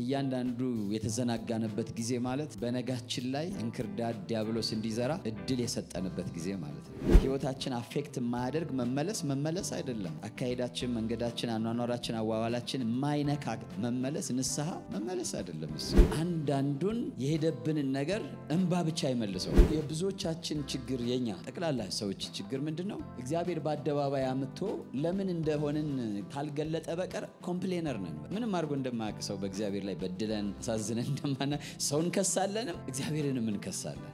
እያንዳንዱ የተዘናጋንበት ጊዜ ማለት በነጋችን ላይ እንክርዳድ ዲያብሎስ እንዲዘራ እድል የሰጠንበት ጊዜ ማለት ነው። ህይወታችን አፌክት የማያደርግ መመለስ መመለስ አይደለም። አካሄዳችን፣ መንገዳችን፣ አኗኗራችን፣ አዋዋላችን ማይነካ መመለስ ንስሐ መመለስ አይደለም። እሱ አንዳንዱን የሄደብንን ነገር እንባ ብቻ አይመልሰው። የብዙዎቻችን ችግር የኛ ጠቅላላ ሰዎች ችግር ምንድን ነው? እግዚአብሔር በአደባባይ አምጥቶ ለምን እንደሆንን ካልገለጠ በቀር ኮምፕሌነር ነን። ምንም አድርጎ እንደማያውቅ ሰው በእግዚአብሔር ላይ በድለን አሳዝነን እንደማና ሰውን ከሳለንም እግዚአብሔርንም እንከሳለን።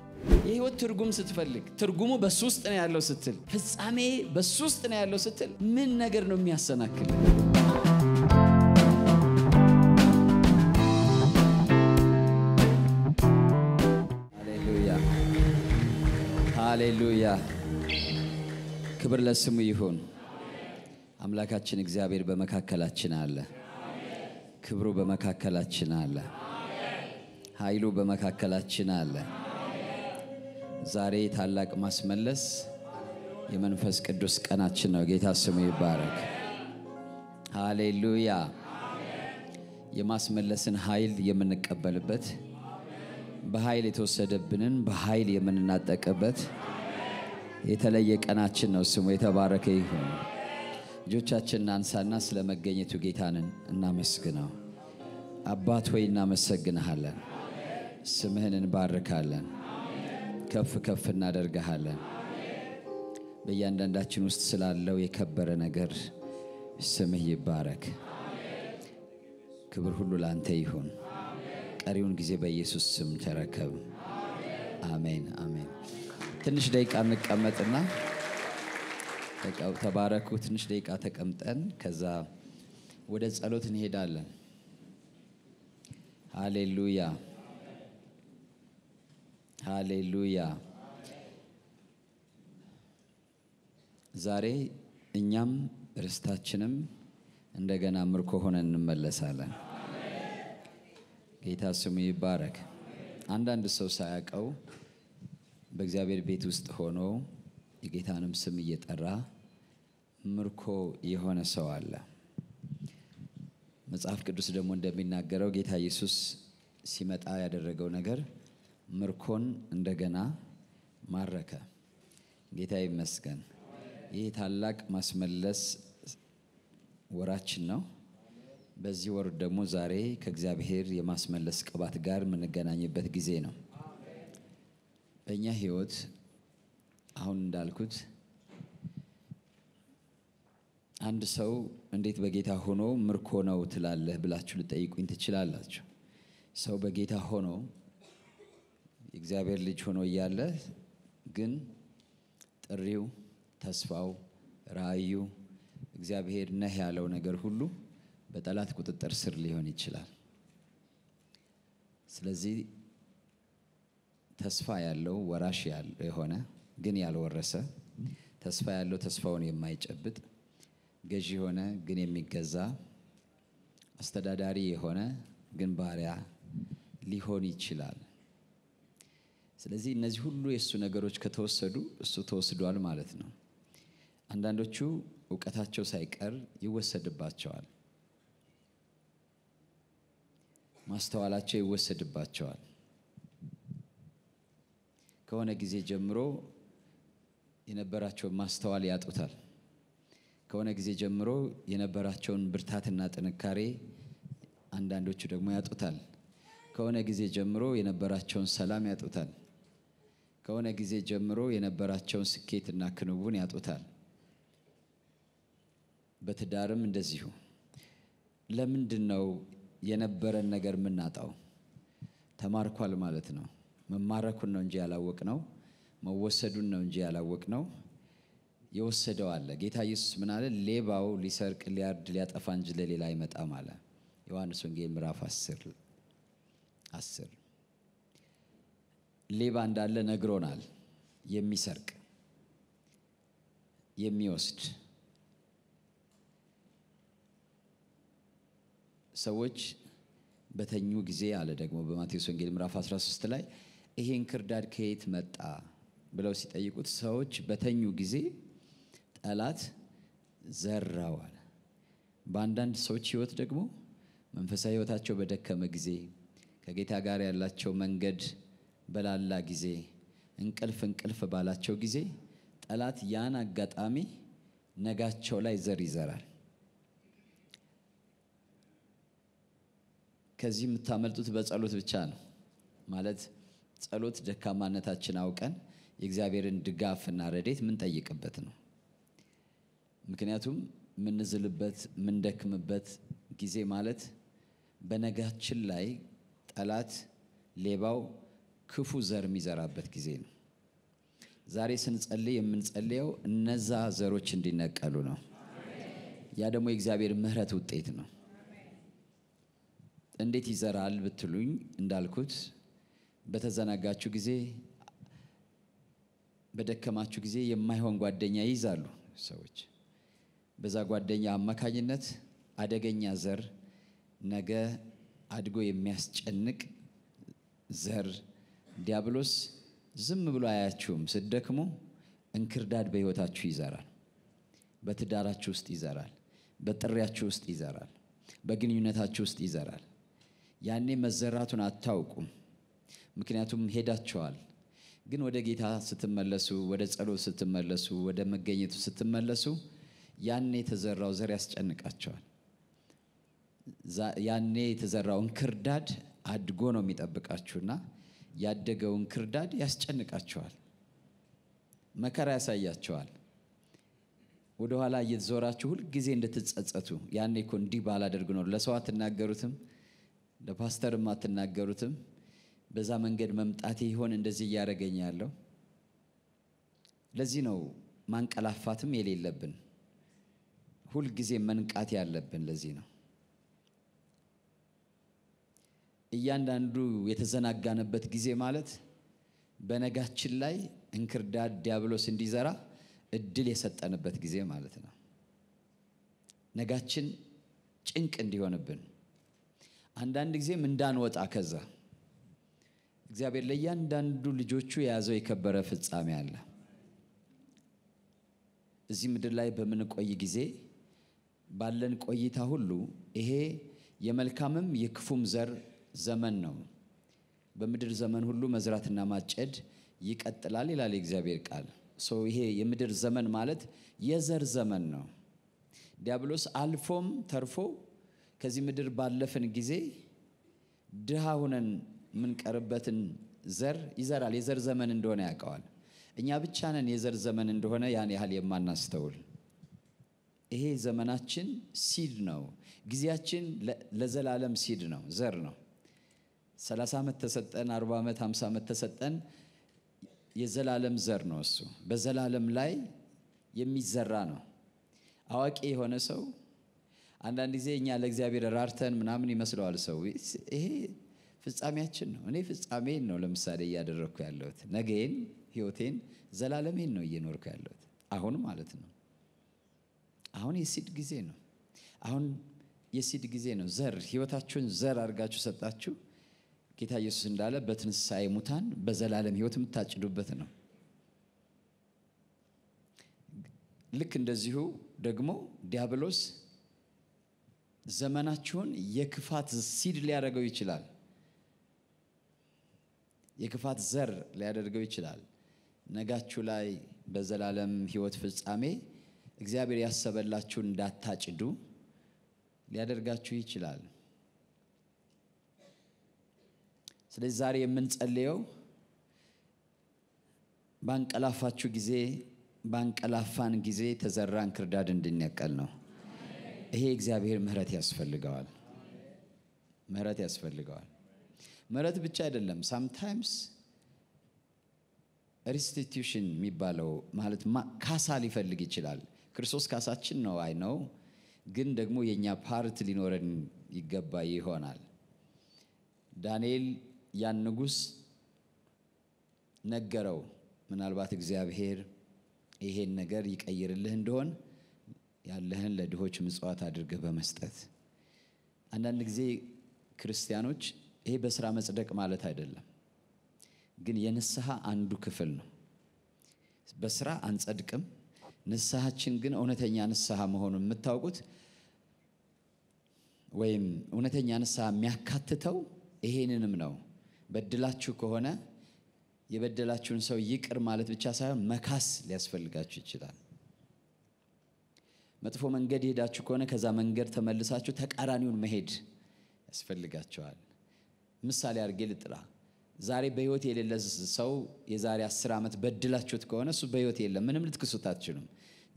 የህይወት ትርጉም ስትፈልግ ትርጉሙ በሱ ውስጥ ነው ያለው ስትል፣ ፍጻሜ በሱ ውስጥ ነው ያለው ስትል፣ ምን ነገር ነው የሚያሰናክል? ሃሌሉያ! ክብር ለስሙ ይሁን። አምላካችን እግዚአብሔር በመካከላችን አለ። ክብሩ በመካከላችን አለ፣ ኃይሉ በመካከላችን አለ። ዛሬ ታላቅ ማስመለስ የመንፈስ ቅዱስ ቀናችን ነው። ጌታ ስሙ ይባረክ። ሃሌሉያ። የማስመለስን ኃይል የምንቀበልበት በኃይል የተወሰደብንን በኃይል የምንናጠቅበት የተለየ ቀናችን ነው። ስሙ የተባረከ ይሁን። እጆቻችንን አንሳና ስለ መገኘቱ ጌታንን እናመስግነው። አባት ሆይ እናመሰግንሃለን፣ ስምህን እንባርካለን፣ ከፍ ከፍ እናደርግሃለን። በእያንዳንዳችን ውስጥ ስላለው የከበረ ነገር ስምህ ይባረክ። ክብር ሁሉ ላንተ ይሁን። ቀሪውን ጊዜ በኢየሱስ ስም ተረከብ። አሜን አሜን። ትንሽ ደቂቃ እንቀመጥና ተባረኩ። ትንሽ ደቂቃ ተቀምጠን ከዛ ወደ ጸሎት እንሄዳለን። ሃሌሉያ ሃሌሉያ። ዛሬ እኛም ርስታችንም እንደገና ምርኮ ሆነን እንመለሳለን። ጌታ ስሙ ይባረክ። አንዳንድ ሰው ሳያውቀው በእግዚአብሔር ቤት ውስጥ ሆኖ የጌታንም ስም እየጠራ ምርኮ የሆነ ሰው አለ። መጽሐፍ ቅዱስ ደግሞ እንደሚናገረው ጌታ ኢየሱስ ሲመጣ ያደረገው ነገር ምርኮን እንደገና ማረከ። ጌታ ይመስገን። ይህ ታላቅ ማስመለስ ወራችን ነው። በዚህ ወር ደግሞ ዛሬ ከእግዚአብሔር የማስመለስ ቅባት ጋር የምንገናኝበት ጊዜ ነው። በእኛ ህይወት አሁን እንዳልኩት አንድ ሰው እንዴት በጌታ ሆኖ ምርኮ ነው ትላለህ ብላችሁ ልጠይቁኝ ትችላላችሁ። ሰው በጌታ ሆኖ የእግዚአብሔር ልጅ ሆኖ እያለ ግን ጥሪው፣ ተስፋው፣ ራእዩ እግዚአብሔር ነህ ያለው ነገር ሁሉ በጠላት ቁጥጥር ስር ሊሆን ይችላል። ስለዚህ ተስፋ ያለው ወራሽ የሆነ ግን ያልወረሰ ተስፋ ያለው ተስፋውን የማይጨብጥ ገዢ የሆነ ግን የሚገዛ አስተዳዳሪ የሆነ ግን ባሪያ ሊሆን ይችላል። ስለዚህ እነዚህ ሁሉ የእሱ ነገሮች ከተወሰዱ እሱ ተወስዷል ማለት ነው። አንዳንዶቹ እውቀታቸው ሳይቀር ይወሰድባቸዋል፣ ማስተዋላቸው ይወሰድባቸዋል። ከሆነ ጊዜ ጀምሮ የነበራቸውን ማስተዋል ያጡታል። ከሆነ ጊዜ ጀምሮ የነበራቸውን ብርታትና ጥንካሬ አንዳንዶቹ ደግሞ ያጡታል። ከሆነ ጊዜ ጀምሮ የነበራቸውን ሰላም ያጡታል። ከሆነ ጊዜ ጀምሮ የነበራቸውን ስኬትና ክንውን ያጡታል። በትዳርም እንደዚሁ። ለምንድን ነው የነበረን ነገር የምናጣው? ተማርኳል ማለት ነው። መማረኩን ነው እንጂ ያላወቅ ነው። መወሰዱን ነው እንጂ ያላወቅ ነው። የወሰደው አለ። ጌታ ኢየሱስ ምን አለ? ሌባው ሊሰርቅ፣ ሊያርድ፣ ሊያጠፋ እንጂ ለሌላ አይመጣም አለ። ዮሐንስ ወንጌል ምዕራፍ 10 10 ሌባ እንዳለ ነግሮናል። የሚሰርቅ የሚወስድ ሰዎች በተኙ ጊዜ አለ ደግሞ በማቴዎስ ወንጌል ምዕራፍ 13 ላይ ይሄን ክርዳድ ከየት መጣ ብለው ሲጠይቁት ሰዎች በተኙ ጊዜ ጠላት ዘራዋል። በአንዳንድ ሰዎች ህይወት ደግሞ መንፈሳዊ ህይወታቸው በደከመ ጊዜ፣ ከጌታ ጋር ያላቸው መንገድ በላላ ጊዜ፣ እንቅልፍ እንቅልፍ ባላቸው ጊዜ ጠላት ያን አጋጣሚ ነጋቸው ላይ ዘር ይዘራል። ከዚህ የምታመልጡት በጸሎት ብቻ ነው። ማለት ጸሎት ደካማነታችን አውቀን የእግዚአብሔርን ድጋፍና ረዴት ምንጠይቅበት ነው። ምክንያቱም የምንዝልበት የምንደክምበት ጊዜ ማለት በነጋችን ላይ ጠላት ሌባው ክፉ ዘር የሚዘራበት ጊዜ ነው። ዛሬ ስንጸልይ የምንጸልየው እነዛ ዘሮች እንዲነቀሉ ነው። ያ ደግሞ የእግዚአብሔር ምህረት ውጤት ነው። እንዴት ይዘራል ብትሉኝ፣ እንዳልኩት በተዘናጋችሁ ጊዜ፣ በደከማችሁ ጊዜ የማይሆን ጓደኛ ይይዛሉ ሰዎች። በዛ ጓደኛ አማካኝነት አደገኛ ዘር ነገ አድጎ የሚያስጨንቅ ዘር ዲያብሎስ ዝም ብሎ አያችሁም። ስደክሞ እንክርዳድ በህይወታችሁ ይዘራል። በትዳራችሁ ውስጥ ይዘራል። በጥሪያችሁ ውስጥ ይዘራል። በግንኙነታችሁ ውስጥ ይዘራል። ያኔ መዘራቱን አታውቁም፣ ምክንያቱም ሄዳችኋል። ግን ወደ ጌታ ስትመለሱ፣ ወደ ጸሎት ስትመለሱ፣ ወደ መገኘቱ ስትመለሱ ያኔ የተዘራው ዘር ያስጨንቃቸዋል። ያኔ የተዘራውን ክርዳድ አድጎ ነው የሚጠብቃችሁና ያደገውን ክርዳድ ያስጨንቃቸዋል፣ መከራ ያሳያቸዋል። ወደኋላ እየተዞራችሁ ሁልጊዜ እንድትጸጸቱ ያኔ እኮ እንዲህ ባላደርግ ነው ለሰው አትናገሩትም፣ ለፓስተርም አትናገሩትም። በዛ መንገድ መምጣቴ ይሆን እንደዚህ እያደረገኝ ያለው። ለዚህ ነው ማንቀላፋትም የሌለብን ሁልጊዜ መንቃት ያለብን ለዚህ ነው። እያንዳንዱ የተዘናጋንበት ጊዜ ማለት በነጋችን ላይ እንክርዳድ ዲያብሎስ እንዲዘራ እድል የሰጠንበት ጊዜ ማለት ነው። ነጋችን ጭንቅ እንዲሆንብን አንዳንድ ጊዜም እንዳንወጣ ከዛ እግዚአብሔር ለእያንዳንዱ ልጆቹ የያዘው የከበረ ፍጻሜ አለ። እዚህ ምድር ላይ በምንቆይ ጊዜ ባለን ቆይታ ሁሉ ይሄ የመልካምም የክፉም ዘር ዘመን ነው። በምድር ዘመን ሁሉ መዝራትና ማጨድ ይቀጥላል ይላል የእግዚአብሔር ቃል። ሰው ይሄ የምድር ዘመን ማለት የዘር ዘመን ነው። ዲያብሎስ አልፎም ተርፎ ከዚህ ምድር ባለፍን ጊዜ ድሃ ሁነን የምንቀርበትን ዘር ይዘራል። የዘር ዘመን እንደሆነ ያውቀዋል። እኛ ብቻ ነን የዘር ዘመን እንደሆነ ያን ያህል የማናስተውል ይሄ ዘመናችን ሲድ ነው። ጊዜያችን ለዘላለም ሲድ ነው፣ ዘር ነው። 30 ዓመት ተሰጠን፣ 40 ዓመት፣ 50 ዓመት ተሰጠን። የዘላለም ዘር ነው እሱ። በዘላለም ላይ የሚዘራ ነው። አዋቂ የሆነ ሰው አንዳንድ ጊዜ እኛ ለእግዚአብሔር ራርተን ምናምን ይመስለዋል ሰው። ይሄ ፍጻሜያችን ነው። እኔ ፍጻሜን ነው ለምሳሌ እያደረግኩ ያለሁት ነገዬን፣ ህይወቴን፣ ዘላለሜን ነው እየኖርኩ ያለሁት አሁን ማለት ነው። አሁን የሲድ ጊዜ ነው። አሁን የሲድ ጊዜ ነው። ዘር ህይወታችሁን ዘር አድርጋችሁ ሰጣችሁ። ጌታ ኢየሱስ እንዳለ በትንሳኤ ሙታን በዘላለም ህይወት የምታጭዱበት ነው። ልክ እንደዚሁ ደግሞ ዲያብሎስ ዘመናችሁን የክፋት ሲድ ሊያደርገው ይችላል። የክፋት ዘር ሊያደርገው ይችላል። ነጋችሁ ላይ በዘላለም ህይወት ፍጻሜ እግዚአብሔር ያሰበላችሁን እንዳታጭዱ ሊያደርጋችሁ ይችላል። ስለዚህ ዛሬ የምንጸልየው ባንቀላፋችሁ ጊዜ ባንቀላፋን ጊዜ የተዘራ እንክርዳድ እንድንያቀል ነው። ይሄ እግዚአብሔር ምህረት ያስፈልገዋል። ምህረት ያስፈልገዋል። ምሕረት ብቻ አይደለም። ሳምታይምስ ሪስቲቱሽን የሚባለው ማለት ካሳ ሊፈልግ ይችላል። ክርስቶስ ካሳችን ነው አይ ነው፣ ግን ደግሞ የእኛ ፓርት ሊኖረን ይገባ ይሆናል። ዳንኤል ያን ንጉስ ነገረው። ምናልባት እግዚአብሔር ይሄን ነገር ይቀይርልህ እንደሆን ያለህን ለድሆች ምጽዋት አድርገህ በመስጠት አንዳንድ ጊዜ ክርስቲያኖች ይሄ በስራ መጽደቅ ማለት አይደለም፣ ግን የንስሐ አንዱ ክፍል ነው። በስራ አንጸድቅም ንስሐችን ግን እውነተኛ ንስሐ መሆኑን የምታውቁት ወይም እውነተኛ ንስሐ የሚያካትተው ይሄንንም ነው። በድላችሁ ከሆነ የበደላችሁን ሰው ይቅር ማለት ብቻ ሳይሆን መካስ ሊያስፈልጋችሁ ይችላል። መጥፎ መንገድ የሄዳችሁ ከሆነ ከዛ መንገድ ተመልሳችሁ ተቃራኒውን መሄድ ያስፈልጋቸዋል። ምሳሌ አድርጌ ልጥራ። ዛሬ በህይወት የሌለ ሰው የዛሬ አስር ዓመት በድላችሁት ከሆነ እሱ በህይወት የለም፣ ምንም ልትክሱት አትችሉም።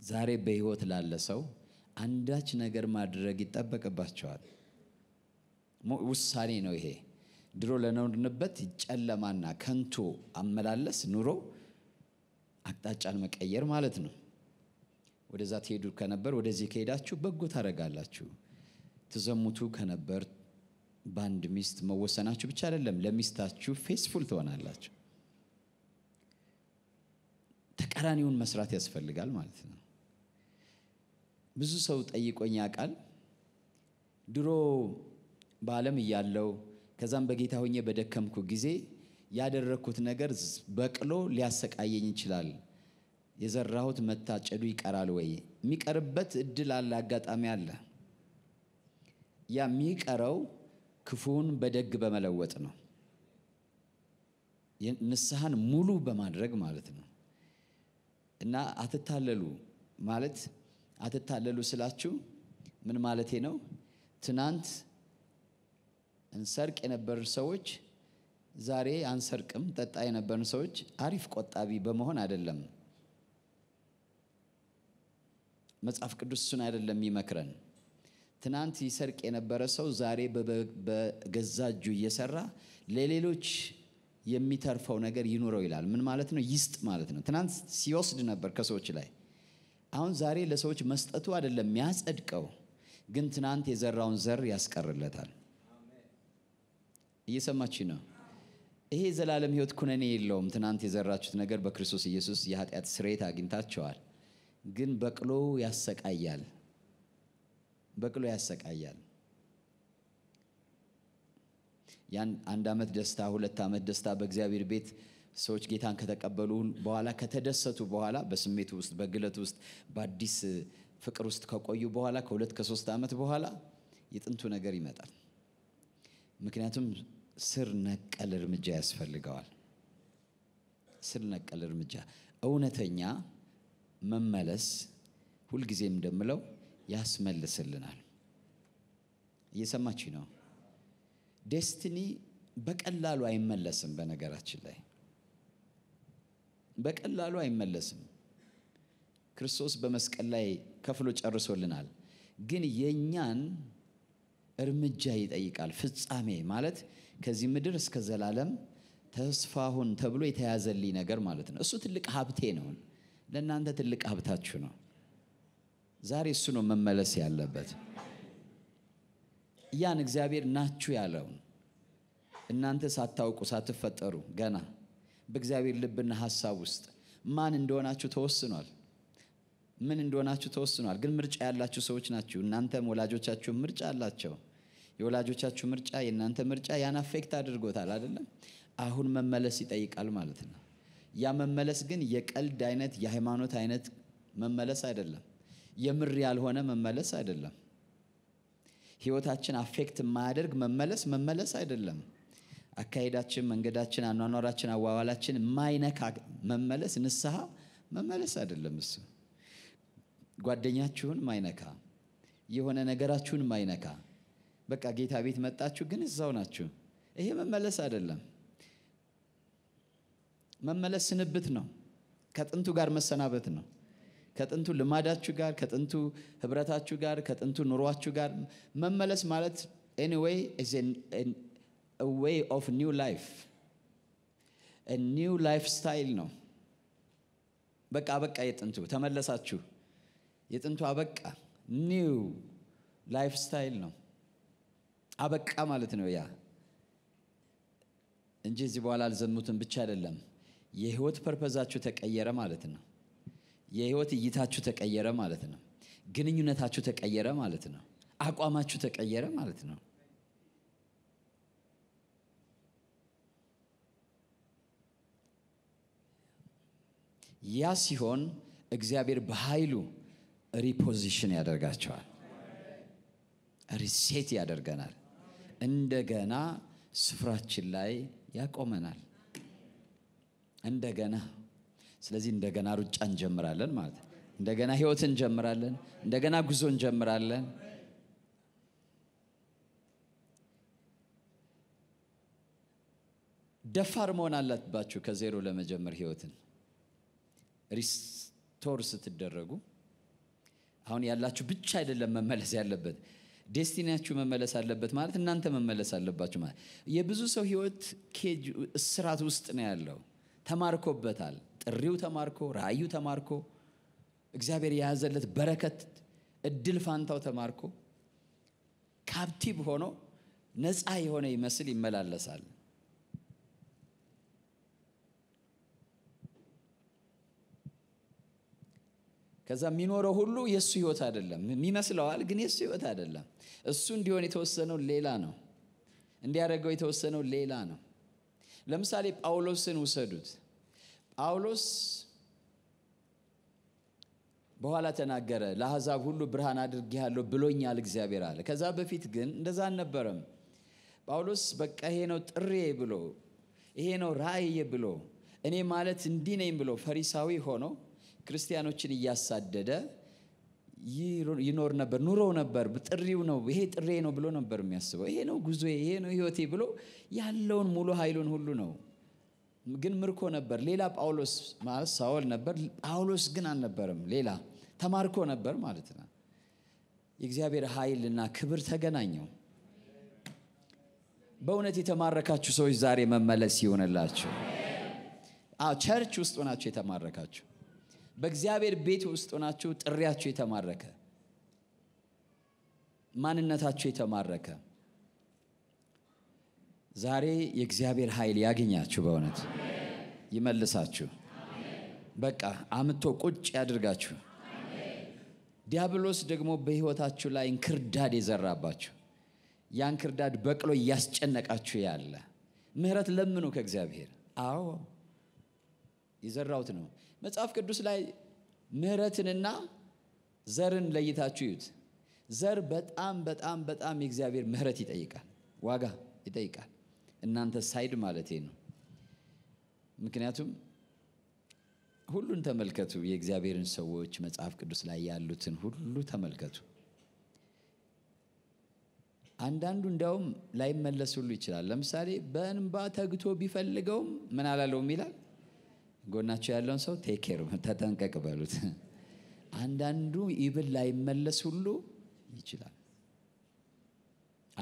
ዛሬ በህይወት ላለ ሰው አንዳች ነገር ማድረግ ይጠበቅባቸዋል። ውሳኔ ነው ይሄ። ድሮ ለኖርንበት ጨለማና ከንቱ አመላለስ ኑሮ አቅጣጫን መቀየር ማለት ነው። ወደዛ ትሄዱ ከነበር ወደዚህ ከሄዳችሁ በጎ ታደርጋላችሁ። ትዘሙቱ ከነበር በአንድ ሚስት መወሰናችሁ ብቻ አይደለም፣ ለሚስታችሁ ፌስፉል ትሆናላችሁ። ተቃራኒውን መስራት ያስፈልጋል ማለት ነው። ብዙ ሰው ጠይቆኝ ያውቃል። ድሮ በአለም እያለው ከዛም በጌታ ሆኜ በደከምኩ ጊዜ ያደረግኩት ነገር በቅሎ ሊያሰቃየኝ ይችላል። የዘራሁት መታጨዱ ይቀራል ወይ? የሚቀርበት እድል አለ፣ አጋጣሚ አለ። ያ የሚቀረው ክፉን በደግ በመለወጥ ነው። ንስሐን ሙሉ በማድረግ ማለት ነው። እና አትታለሉ ማለት አትታለሉ ስላችሁ ምን ማለቴ ነው? ትናንት እንሰርቅ የነበር ሰዎች ዛሬ አንሰርቅም፣ ጠጣ የነበር ሰዎች አሪፍ ቆጣቢ በመሆን አይደለም። መጽሐፍ ቅዱስ እሱን አይደለም ይመክረን? ትናንት ይሰርቅ የነበረ ሰው ዛሬ በገዛ እጁ እየሰራ ለሌሎች የሚተርፈው ነገር ይኑረው ይላል። ምን ማለት ነው? ይስጥ ማለት ነው። ትናንት ሲወስድ ነበር ከሰዎች ላይ። አሁን ዛሬ ለሰዎች መስጠቱ አይደለም የሚያጸድቀው፣ ግን ትናንት የዘራውን ዘር ያስቀርለታል። እየሰማች ነው። ይሄ የዘላለም ህይወት ኩነኔ የለውም። ትናንት የዘራችሁት ነገር በክርስቶስ ኢየሱስ የኃጢአት ስርየት አግኝታቸዋል። ግን በቅሎ ያሰቃያል። በቅሎ ያሰቃያል። አንድ ዓመት ደስታ፣ ሁለት ዓመት ደስታ በእግዚአብሔር ቤት ሰዎች ጌታን ከተቀበሉ በኋላ ከተደሰቱ በኋላ በስሜቱ ውስጥ በግለት ውስጥ በአዲስ ፍቅር ውስጥ ከቆዩ በኋላ ከሁለት ከሶስት ዓመት በኋላ የጥንቱ ነገር ይመጣል። ምክንያቱም ስር ነቀል እርምጃ ያስፈልገዋል። ስር ነቀል እርምጃ እውነተኛ መመለስ ሁልጊዜም እንደምለው ያስመልስልናል። እየሰማችሁ ነው። ዴስትኒ በቀላሉ አይመለስም። በነገራችን ላይ በቀላሉ አይመለስም። ክርስቶስ በመስቀል ላይ ከፍሎ ጨርሶልናል። ግን የእኛን እርምጃ ይጠይቃል። ፍጻሜ ማለት ከዚህ ምድር እስከ ዘላለም ተስፋሁን ተብሎ የተያዘልኝ ነገር ማለት ነው። እሱ ትልቅ ሀብቴ ነው፣ ለእናንተ ትልቅ ሀብታችሁ ነው። ዛሬ እሱ ነው መመለስ ያለበት። ያን እግዚአብሔር ናችሁ ያለውን እናንተ ሳታውቁ ሳትፈጠሩ ገና በእግዚአብሔር ልብና ሀሳብ ውስጥ ማን እንደሆናችሁ ተወስኗል። ምን እንደሆናችሁ ተወስኗል። ግን ምርጫ ያላችሁ ሰዎች ናችሁ። እናንተም ወላጆቻችሁ ምርጫ አላቸው። የወላጆቻችሁ ምርጫ፣ የእናንተ ምርጫ ያን አፌክት አድርጎታል አይደለም። አሁን መመለስ ይጠይቃል ማለት ነው። ያ መመለስ ግን የቀልድ አይነት የሃይማኖት አይነት መመለስ አይደለም። የምር ያልሆነ መመለስ አይደለም። ህይወታችን አፌክት የማያደርግ መመለስ መመለስ አይደለም። አካሄዳችን፣ መንገዳችን፣ አኗኗራችን፣ አዋዋላችን ማይነካ መመለስ ንስሐ መመለስ አይደለም። እሱ ጓደኛችሁን ማይነካ የሆነ ነገራችሁን ማይነካ በቃ ጌታ ቤት መጣችሁ ግን እዛው ናችሁ። ይሄ መመለስ አይደለም። መመለስ ስንብት ነው። ከጥንቱ ጋር መሰናበት ነው። ከጥንቱ ልማዳችሁ ጋር ከጥንቱ ህብረታችሁ ጋር ከጥንቱ ኑሯችሁ ጋር መመለስ ማለት ኤኒዌይ ኢዝ ኤ ዌይ ኦፍ ኒው ላይፍ ኒው ላይፍ ስታይል ነው በቃ አበቃ የጥንቱ ተመለሳችሁ የጥንቱ አበቃ ኒው ላይፍ ስታይል ነው አበቃ ማለት ነው ያ እንጂ እዚህ በኋላ አልዘሙትም ብቻ አይደለም የህይወት ፐርፐዛችሁ ተቀየረ ማለት ነው የህይወት እይታችሁ ተቀየረ ማለት ነው። ግንኙነታችሁ ተቀየረ ማለት ነው። አቋማችሁ ተቀየረ ማለት ነው። ያ ሲሆን እግዚአብሔር በኃይሉ ሪፖዚሽን ያደርጋቸዋል፣ ሪሴት ያደርገናል። እንደገና ስፍራችን ላይ ያቆመናል። እንደገና ስለዚህ እንደገና ሩጫ እንጀምራለን ማለት ነው። እንደገና ህይወት እንጀምራለን። እንደገና ጉዞ እንጀምራለን። ደፋር መሆን አለባችሁ ከዜሮ ለመጀመር ህይወትን ሪስቶር ስትደረጉ አሁን ያላችሁ ብቻ አይደለም መመለስ ያለበት ዴስቲኒያችሁ መመለስ አለበት ማለት እናንተ መመለስ አለባችሁ ማለት የብዙ ሰው ህይወት ኬጅ እስራት ውስጥ ነው ያለው ተማርኮበታል ጥሪው ተማርኮ ራእዩ ተማርኮ እግዚአብሔር የያዘለት በረከት እድል ፋንታው ተማርኮ ካፕቲቭ ሆኖ ነፃ የሆነ ይመስል ይመላለሳል። ከዛ የሚኖረው ሁሉ የእሱ ህይወት አይደለም። የሚመስለዋል፣ ግን የእሱ ህይወት አይደለም። እሱ እንዲሆን የተወሰነው ሌላ ነው። እንዲያደረገው የተወሰነው ሌላ ነው። ለምሳሌ ጳውሎስን ውሰዱት። ጳውሎስ በኋላ ተናገረ። ለአሕዛብ ሁሉ ብርሃን ያለው ብሎኛል እግዚአብሔር አለ። ከዛ በፊት ግን እንደዛ አልነበረም። ጳውሎስ በቃ ይሄ ነው ጥሬ ብሎ ይሄ ነው ራእይ ብሎ እኔ ማለት እንዲህ ነኝ ብሎ ፈሪሳዊ ሆኖ ክርስቲያኖችን እያሳደደ ይኖር ነበር፣ ኑሮ ነበር። ጥሪው ነው ይሄ ጥሬ ነው ብሎ ነበር የሚያስበው። ይሄ ነው ጉዞ፣ ይሄ ነው ህይወቴ ብሎ ያለውን ሙሉ ኃይሉን ሁሉ ነው ግን ምርኮ ነበር። ሌላ ጳውሎስ ማለት ሳውል ነበር። ጳውሎስ ግን አልነበርም። ሌላ ተማርኮ ነበር ማለት ነው። የእግዚአብሔር ኃይልና ክብር ተገናኘው። በእውነት የተማረካችሁ ሰዎች ዛሬ መመለስ ይሆንላችሁ። ቸርች ውስጥ ሆናችሁ የተማረካችሁ፣ በእግዚአብሔር ቤት ውስጥ ሆናችሁ ጥሪያችሁ የተማረከ፣ ማንነታችሁ የተማረከ ዛሬ የእግዚአብሔር ኃይል ያገኛችሁ፣ በእውነት ይመልሳችሁ። በቃ አምቶ ቁጭ ያድርጋችሁ። ዲያብሎስ ደግሞ በህይወታችሁ ላይ እንክርዳድ የዘራባችሁ ያን ክርዳድ በቅሎ እያስጨነቃችሁ ያለ ምህረት ለምኑ ከእግዚአብሔር። አዎ የዘራውት ነው። መጽሐፍ ቅዱስ ላይ ምህረትንና ዘርን ለይታችሁ ይዩት። ዘር በጣም በጣም በጣም የእግዚአብሔር ምህረት ይጠይቃል፣ ዋጋ ይጠይቃል። እናንተ ሳይድ ማለቴ ነው። ምክንያቱም ሁሉን ተመልከቱ። የእግዚአብሔርን ሰዎች መጽሐፍ ቅዱስ ላይ ያሉትን ሁሉ ተመልከቱ። አንዳንዱ እንዲያውም ላይመለስ ሁሉ ይችላል። ለምሳሌ በእንባ ተግቶ ቢፈልገውም ምን አላለውም ይላል። ጎናቸው ያለውን ሰው ቴኬር ተጠንቀቅ በሉት። አንዳንዱ ይብል ላይመለስ ሁሉ ይችላል።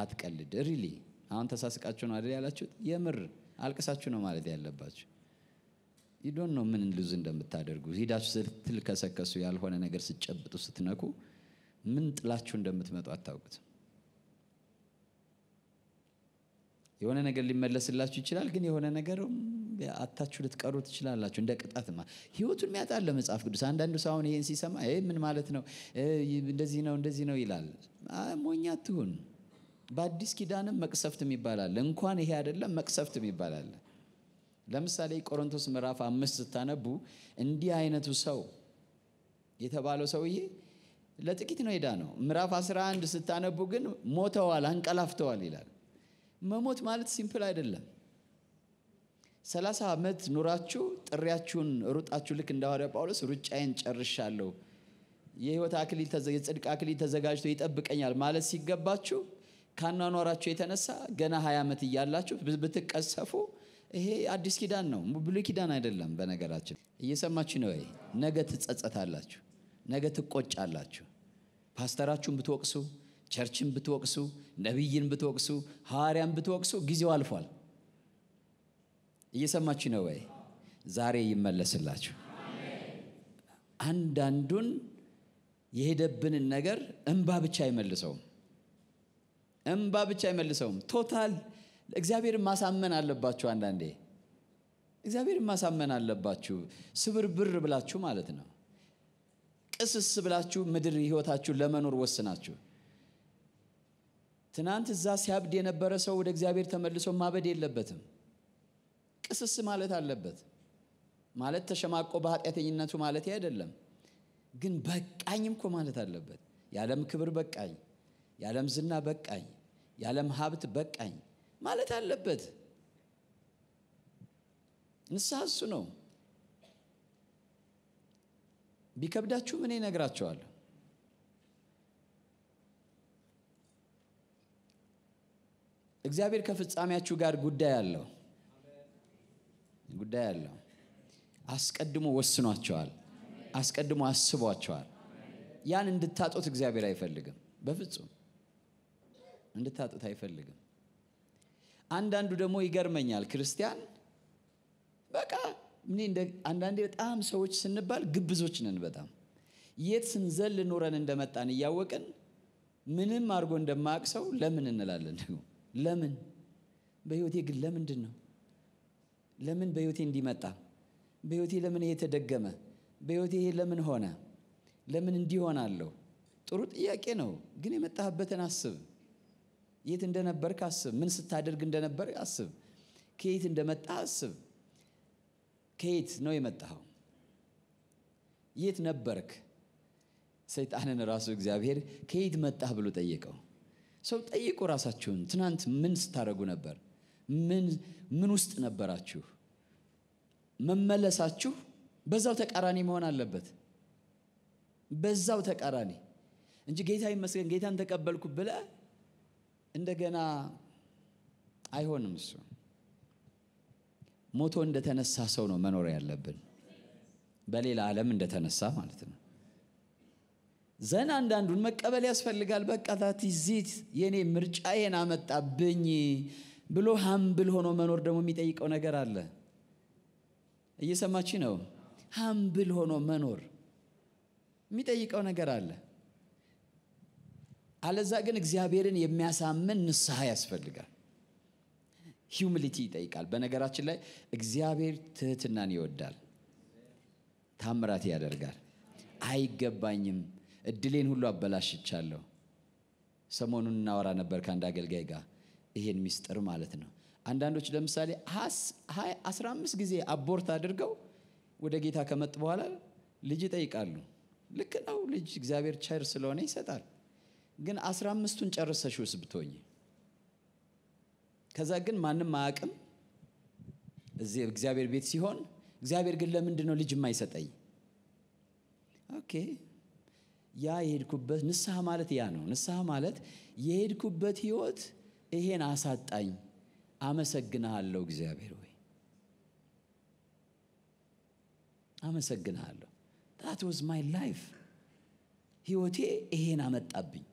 አትቀልድ ሪሊ አሁን ተሳስቃችሁ ነው አይደል ያላችሁት? የምር አልቅሳችሁ ነው ማለት ያለባችሁ። ይዶን ነው ምን ልዝ እንደምታደርጉ ሂዳችሁ ከሰከሱ ያልሆነ ነገር ስትጨብጡ ስትነኩ ምን ጥላችሁ እንደምትመጡ አታውቁት። የሆነ ነገር ሊመለስላችሁ ይችላል፣ ግን የሆነ ነገር አታችሁ ልትቀሩ ትችላላችሁ። እንደ ቅጣት ህይወቱን የሚያጣል መጽሐፍ ቅዱስ። አንዳንዱ ሰው አሁን ይህን ሲሰማ ምን ማለት ነው እንደዚህ ነው እንደዚህ ነው ይላል። ሞኛ አትሁን። በአዲስ ኪዳንም መቅሰፍት ይባላል እንኳን ይሄ አይደለም መቅሰፍት ይባላል ለምሳሌ ቆሮንቶስ ምዕራፍ አምስት ስታነቡ እንዲህ አይነቱ ሰው የተባለው ሰውዬ ለጥቂት ነው ሄዳ ነው። ምዕራፍ 11 ስታነቡ ግን ሞተዋል፣ አንቀላፍተዋል ይላል። መሞት ማለት ሲምፕል አይደለም። ሰላሳ ዓመት ኑራችሁ ጥሪያችሁን ሩጣችሁ ልክ እንደ ሐዋርያ ጳውሎስ ሩጫዬን ጨርሻለሁ፣ የህይወት አክሊል የጽድቅ አክሊል ተዘጋጅቶ ይጠብቀኛል ማለት ሲገባችሁ ከአኗኗራቸው የተነሳ ገና ሀያ ዓመት እያላችሁ ብትቀሰፉ ይሄ አዲስ ኪዳን ነው፣ ብሉይ ኪዳን አይደለም። በነገራችን እየሰማችሁ ነው። ወይ ነገ ትጸጸታላችሁ፣ ነገ ትቆጫላችሁ። ፓስተራችሁን ብትወቅሱ፣ ቸርችን ብትወቅሱ፣ ነቢይን ብትወቅሱ፣ ሐዋርያን ብትወቅሱ ጊዜው አልፏል። እየሰማችሁ ነው ወይ? ዛሬ ይመለስላችሁ። አንዳንዱን የሄደብንን ነገር እንባ ብቻ አይመልሰውም። እምባ ብቻ አይመልሰውም ቶታል እግዚአብሔር ማሳመን አለባችሁ አንዳንዴ እግዚአብሔር ማሳመን አለባችሁ ስብርብር ብላችሁ ማለት ነው ቅስስ ብላችሁ ምድር ህይወታችሁ ለመኖር ወስናችሁ ትናንት እዛ ሲያብድ የነበረ ሰው ወደ እግዚአብሔር ተመልሶ ማበድ የለበትም ቅስስ ማለት አለበት ማለት ተሸማቆ በኃጢአተኝነቱ ማለት አይደለም ግን በቃኝ እኮ ማለት አለበት የዓለም ክብር በቃኝ የዓለም ዝና በቃኝ የዓለም ሀብት በቃኝ ማለት አለበት። ንስሐ እሱ ነው። ቢከብዳችሁ ምን ይነግራቸዋል እግዚአብሔር ከፍጻሜያችሁ ጋር ጉዳይ አለው ጉዳይ አለው። አስቀድሞ ወስኗቸዋል። አስቀድሞ አስቧቸዋል። ያን እንድታጦት እግዚአብሔር አይፈልግም በፍጹም። እንድታጡት አይፈልግም አንዳንዱ ደግሞ ይገርመኛል ክርስቲያን በቃ እኔ አንዳንዴ በጣም ሰዎች ስንባል ግብዞች ነን በጣም የት ስንዘል ኖረን እንደመጣን እያወቅን ምንም አድርጎ እንደማያቅ ሰው ለምን እንላለን ደግሞ ለምን በህይወቴ ግን ለምንድን ነው ለምን በህይወቴ እንዲመጣ በህይወቴ ለምን ይሄ ተደገመ በህይወቴ ይሄ ለምን ሆነ ለምን እንዲሆናለሁ ጥሩ ጥያቄ ነው ግን የመጣህበትን አስብ የት እንደነበር አስብ። ምን ስታደርግ እንደነበር አስብ። ከየት እንደመጣ አስብ። ከየት ነው የመጣኸው? የት ነበርክ? ሰይጣንን ራሱ እግዚአብሔር ከየት መጣህ ብሎ ጠየቀው። ሰው ጠይቁ ራሳችሁን። ትናንት ምን ስታደርጉ ነበር? ምን ውስጥ ነበራችሁ? መመለሳችሁ በዛው ተቃራኒ መሆን አለበት። በዛው ተቃራኒ እንጂ ጌታ ይመስገን ጌታን ተቀበልኩ ብለህ እንደገና አይሆንም። እሱ ሞቶ እንደተነሳ ሰው ነው መኖር ያለብን፣ በሌላ ዓለም እንደተነሳ ማለት ነው። ዘን አንዳንዱን መቀበል ያስፈልጋል። በቃ ታቲዚት ምርጫ ይሄን አመጣብኝ ብሎ ሀምብል ሆኖ መኖር ደግሞ የሚጠይቀው ነገር አለ። እየሰማች ነው። ሀምብል ሆኖ መኖር የሚጠይቀው ነገር አለ። አለዛ ግን እግዚአብሔርን የሚያሳምን ንስሐ ያስፈልጋል። ሂዩሚሊቲ ይጠይቃል። በነገራችን ላይ እግዚአብሔር ትህትናን ይወዳል፣ ታምራት ያደርጋል። አይገባኝም፣ እድሌን ሁሉ አበላሽቻለሁ። ሰሞኑን እናወራ ነበር ከአንድ አገልጋይ ጋር ይሄን ሚስጥር ማለት ነው። አንዳንዶች ለምሳሌ 15 ጊዜ አቦርት አድርገው ወደ ጌታ ከመጡ በኋላ ልጅ ይጠይቃሉ። ልክ ነው። ልጅ እግዚአብሔር ቸር ስለሆነ ይሰጣል። ግን አስራ አምስቱን ጨርሰሽ ውስጥ ከዛ ግን ማንም አያቅም? እዚህ እግዚአብሔር ቤት ሲሆን እግዚአብሔር ግን ለምንድን ነው ልጅ የማይሰጠኝ ኦኬ ያ የሄድኩበት ንስሐ ማለት ያ ነው ንስሐ ማለት የሄድኩበት ህይወት ይሄን አሳጣኝ አመሰግንሃለሁ እግዚአብሔር ወይ አመሰግንሃለሁ ታት ዋዝ ማይ ላይፍ ህይወቴ ይሄን አመጣብኝ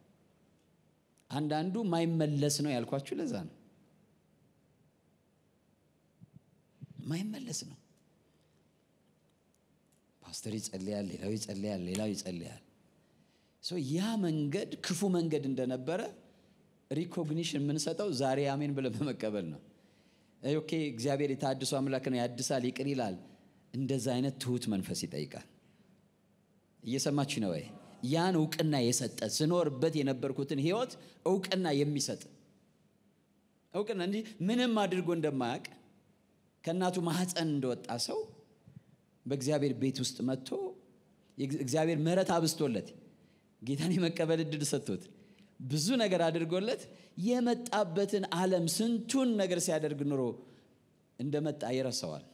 አንዳንዱ ማይመለስ ነው ያልኳችሁ ለዛ ነው ማይመለስ ነው ፓስተር ይጸልያል ሌላው ይጸልያል ሌላው ይጸልያል ያ መንገድ ክፉ መንገድ እንደነበረ ሪኮግኒሽን የምንሰጠው ዛሬ አሜን ብለን በመቀበል ነው ኦኬ እግዚአብሔር የተሃድሶ አምላክ ነው ያድሳል ይቅር ይላል እንደዛ አይነት ትሁት መንፈስ ይጠይቃል እየሰማችሁ ነው ወይ ያን እውቅና የሰጠ ስኖርበት የነበርኩትን ህይወት እውቅና የሚሰጥ እውቅና እንዲህ ምንም አድርጎ እንደማያውቅ ከእናቱ ማህፀን እንደወጣ ሰው በእግዚአብሔር ቤት ውስጥ መጥቶ እግዚአብሔር ምረት አብስቶለት ጌታን የመቀበል እድል ሰጥቶት ብዙ ነገር አድርጎለት የመጣበትን ዓለም ስንቱን ነገር ሲያደርግ ኑሮ እንደመጣ ይረሰዋል።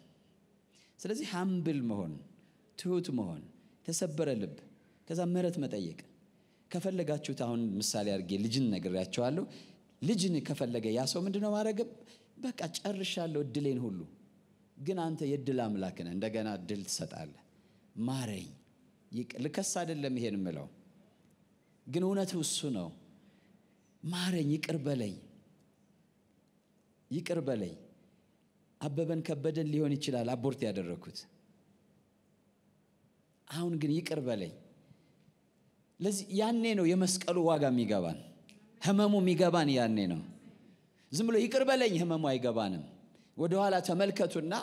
ስለዚህ ሀምብል መሆን ትሁት መሆን የተሰበረ ልብ ከዛ ምረት መጠየቅ ከፈለጋችሁት አሁን ምሳሌ አድርጌ ልጅን ነግሬያቸዋለሁ። ልጅን ከፈለገ ያ ሰው ምንድነው ማድረግ? በቃ ጨርሻለሁ እድሌን ሁሉ፣ ግን አንተ የእድል አምላክ ነህ። እንደገና እድል ትሰጣለህ። ማረኝ። ልከስ አይደለም ይሄን ምለው፣ ግን እውነት እሱ ነው። ማረኝ፣ ይቅር በለኝ፣ ይቅር በለኝ። አበበን ከበደን ሊሆን ይችላል አቦርት ያደረግኩት። አሁን ግን ይቅር በለኝ ለዚህ ያኔ ነው የመስቀሉ ዋጋ የሚገባን ህመሙ የሚገባን ያኔ ነው ዝም ብሎ ይቅር በለኝ ህመሙ አይገባንም ወደኋላ ተመልከቱና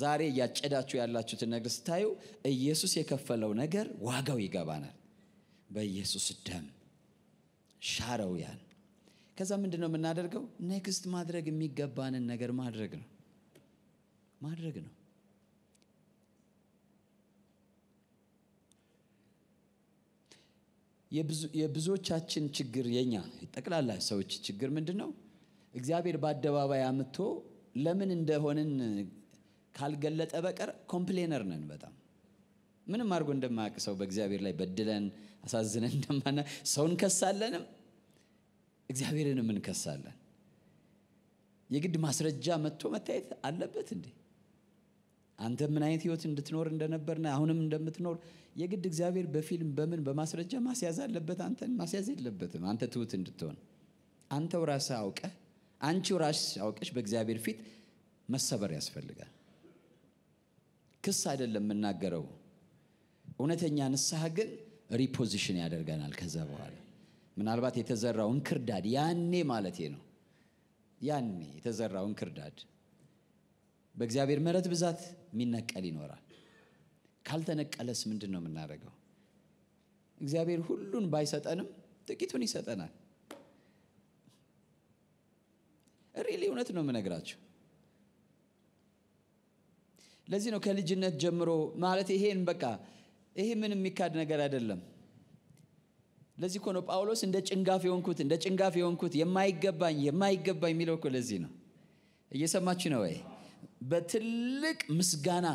ዛሬ እያጨዳችሁ ያላችሁትን ነገር ስታዩ ኢየሱስ የከፈለው ነገር ዋጋው ይገባናል በኢየሱስ ደም ሻረው ያን ከዛ ምንድን ነው የምናደርገው ኔክስት ማድረግ የሚገባንን ነገር ማድረግ ነው ማድረግ ነው የብዙዎቻችን ችግር የኛ ጠቅላላ ሰዎች ችግር ምንድን ነው? እግዚአብሔር በአደባባይ አምቶ ለምን እንደሆንን ካልገለጠ በቀር ኮምፕሌነር ነን። በጣም ምንም አድርጎ እንደማያውቅ ሰው በእግዚአብሔር ላይ በድለን አሳዝነን እንደማና ሰው እንከሳለንም እግዚአብሔርንም እንከሳለን። የግድ ማስረጃ መጥቶ መታየት አለበት እንዴ? አንተ ምን አይነት ህይወት እንድትኖር እንደነበርና አሁንም እንደምትኖር የግድ እግዚአብሔር በፊልም በምን በማስረጃ ማስያዝ አለበት። አንተን ማስያዝ የለበትም። አንተ ትውት እንድትሆን አንተው ራስህ አውቀ አንቺው ራስ አውቀሽ በእግዚአብሔር ፊት መሰበር ያስፈልጋል። ክስ አይደለም የምናገረው። እውነተኛ ንስሐ ግን ሪፖዚሽን ያደርገናል። ከዛ በኋላ ምናልባት የተዘራው እንክርዳድ ያኔ ማለት ነው ያኔ የተዘራው እንክርዳድ በእግዚአብሔር ምረት ብዛት የሚነቀል ይኖራል። ካልተነቀለስ ምንድን ነው የምናደርገው? እግዚአብሔር ሁሉን ባይሰጠንም ጥቂቱን ይሰጠናል። ሪሊ እውነት ነው የምነግራቸው ለዚህ ነው ከልጅነት ጀምሮ ማለት ይሄን በቃ ይሄ ምን የሚካድ ነገር አይደለም። ለዚህ እኮ ነው ጳውሎስ እንደ ጭንጋፍ የሆንኩት እንደ ጭንጋፍ የሆንኩት የማይገባኝ የማይገባኝ የሚለው እኮ ለዚህ ነው። እየሰማችሁ ነው ወይ? በትልቅ ምስጋና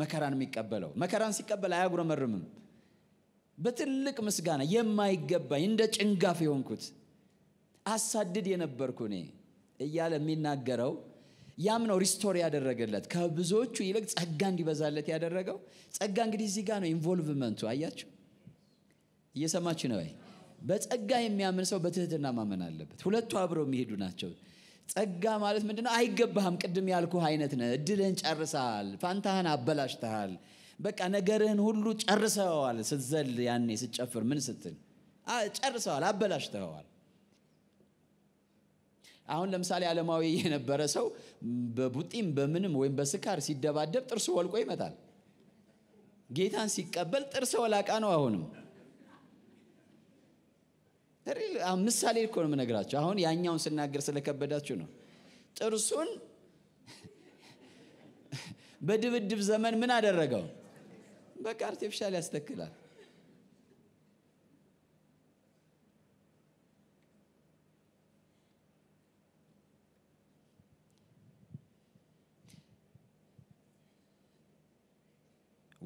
መከራን የሚቀበለው መከራን ሲቀበል አያጉረመርምም። በትልቅ ምስጋና የማይገባኝ እንደ ጭንጋፍ የሆንኩት አሳድድ የነበርኩ እኔ እያለ የሚናገረው ያም ነው ሪስቶር ያደረገለት ከብዙዎቹ ይልቅ ጸጋ እንዲበዛለት ያደረገው ጸጋ እንግዲህ እዚህ ጋር ነው ኢንቮልቭመንቱ አያችሁ እየሰማችሁ ነው በጸጋ የሚያምን ሰው በትህትና ማመን አለበት ሁለቱ አብረው የሚሄዱ ናቸው ጸጋ ማለት ምንድነው አይገባህም፣ ቅድም ያልኩ አይነት ነ እድልህን ጨርሰሃል፣ ፋንታህን አበላሽተሃል፣ በቃ ነገርህን ሁሉ ጨርሰዋል። ስትዘል ያኔ ስትጨፍር ምን ስትል ጨርሰዋል፣ አበላሽተዋል። አሁን ለምሳሌ ዓለማዊ የነበረ ሰው በቡጢም በምንም ወይም በስካር ሲደባደብ ጥርሱ ወልቆ ይመጣል። ጌታን ሲቀበል ጥርስ ወላቃ ነው አሁንም ምሳሌ እኮ ነው የምነግራችሁ። አሁን ያኛውን ስናገር ስለከበዳችሁ ነው። ጥርሱን በድብድብ ዘመን ምን አደረገው? በቃ አርቲፊሻል ያስተክላል።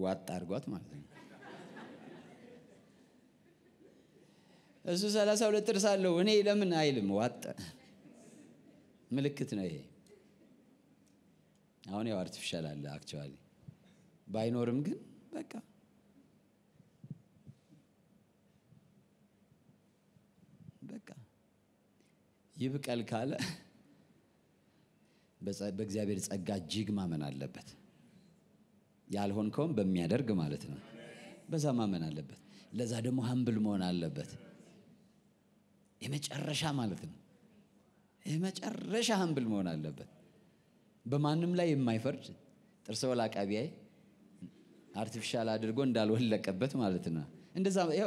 ዋጥ አርጓት ማለት ነው። እሱ 32 ጥርስ አለው እኔ ለምን አይልም። ዋጠ ምልክት ነው ይሄ። አሁን ያው አርቲፊሻል አለ አክቹዋሊ ባይኖርም ግን በቃ በቃ ይብቀል ካለ በእግዚአብሔር ጸጋ እጅግ ማመን አለበት። ያልሆንከውም በሚያደርግ ማለት ነው። በዛ ማመን አለበት። ለዛ ደግሞ ሀምብል መሆን አለበት። የመጨረሻ ማለት ነው። የመጨረሻ ሀምብል መሆን አለበት። በማንም ላይ የማይፈርድ ጥርሰ ወላቃ አርቲፊሻል አድርጎ እንዳልወለቀበት ማለት ነው።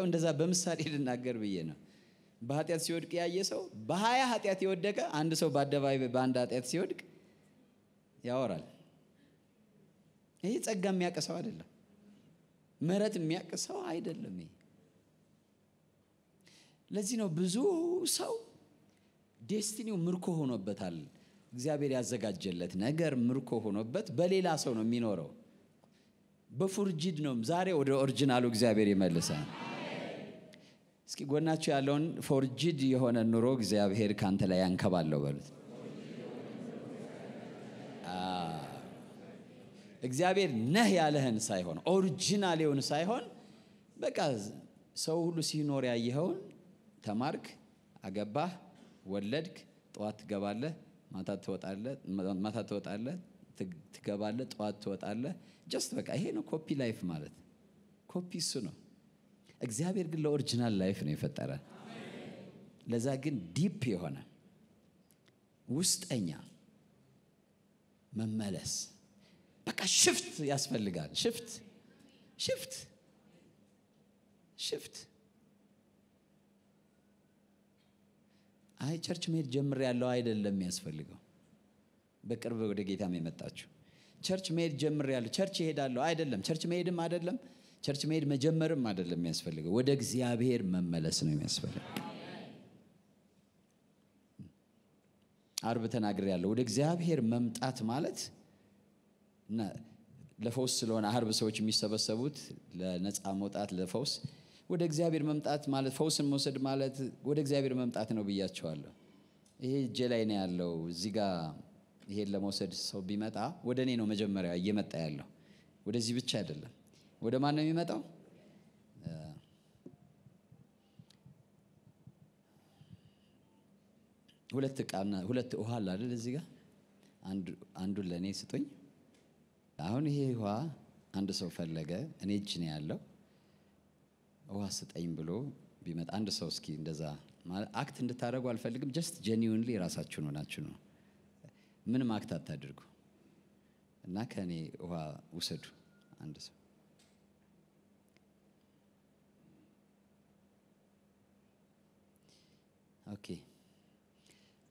እንደዛ በምሳሌ ልናገር ብዬ ነው። በኃጢአት ሲወድቅ ያየ ሰው በሀያ ኃጢአት የወደቀ አንድ ሰው በአደባይ በአንድ ኃጢአት ሲወድቅ ያወራል። ይህ ጸጋ የሚያውቅ ሰው አይደለም። ምረት የሚያውቅ ሰው አይደለም። ይሄ ለዚህ ነው ብዙ ሰው ዴስቲኒው ምርኮ ሆኖበታል። እግዚአብሔር ያዘጋጀለት ነገር ምርኮ ሆኖበት በሌላ ሰው ነው የሚኖረው። በፉርጅድ ነው። ዛሬ ወደ ኦሪጂናሉ እግዚአብሔር ይመልሳል። እስኪ ጎናቸው ያለውን ፎርጅድ የሆነ ኑሮ እግዚአብሔር ከአንተ ላይ ያንከባለው በሉት። እግዚአብሔር ነህ ያለህን ሳይሆን ኦሪጂናሌውን ሳይሆን በቃ ሰው ሁሉ ሲኖር ያየኸውን ተማርክ፣ አገባህ፣ ወለድክ፣ ጠዋት ትገባለህ፣ ማታ ትወጣለህ፣ ትገባለህ፣ ጠዋት ትወጣለህ። ጀስት በቃ ይሄ ነው ኮፒ ላይፍ ማለት። ኮፒ እሱ ነው። እግዚአብሔር ግን ለኦሪጂናል ላይፍ ነው የፈጠረ። ለዛ ግን ዲፕ የሆነ ውስጠኛ መመለስ በቃ ሽፍት ያስፈልጋል። ሽፍት ሽፍት ሽፍት አይ ቸርች መሄድ ጀምር ያለው አይደለም የሚያስፈልገው በቅርብ ወደ ጌታም የመጣችሁ ቸርች መሄድ ጀምር ያለው ቸርች ይሄዳለሁ አይደለም ቸርች መሄድም አይደለም ቸርች መሄድ መጀመርም አይደለም የሚያስፈልገው ወደ እግዚአብሔር መመለስ ነው የሚያስፈልገው አርብ ተናግር ያለው ወደ እግዚአብሔር መምጣት ማለት ለፈውስ ስለሆነ አርብ ሰዎች የሚሰበሰቡት ለነፃ መውጣት ለፈውስ ወደ እግዚአብሔር መምጣት ማለት ፈውስን መውሰድ ማለት ወደ እግዚአብሔር መምጣት ነው ብያቸዋለሁ። ይሄ እጄ ላይ ነው ያለው። እዚህ ጋ ይሄን ለመውሰድ ሰው ቢመጣ ወደ እኔ ነው መጀመሪያ እየመጣ ያለው፣ ወደዚህ ብቻ አይደለም። ወደ ማን ነው የሚመጣው? ሁለት እቃና ሁለት ውሃ አለ አይደል? እዚህ ጋር አንዱ ለእኔ ስጡኝ። አሁን ይሄ ውሃ አንድ ሰው ፈለገ። እኔ እጅ ነው ያለው ውሃ ስጠኝ ብሎ ቢመጣ አንድ ሰው እስኪ እንደዛ አክት እንድታደረጉ አልፈልግም። ጀስት ጀኒውንሊ ራሳችሁን ሆናችሁ ነው። ምንም አክት አታድርጉ እና ከእኔ ውሃ ውሰዱ አንድ ሰው ኦኬ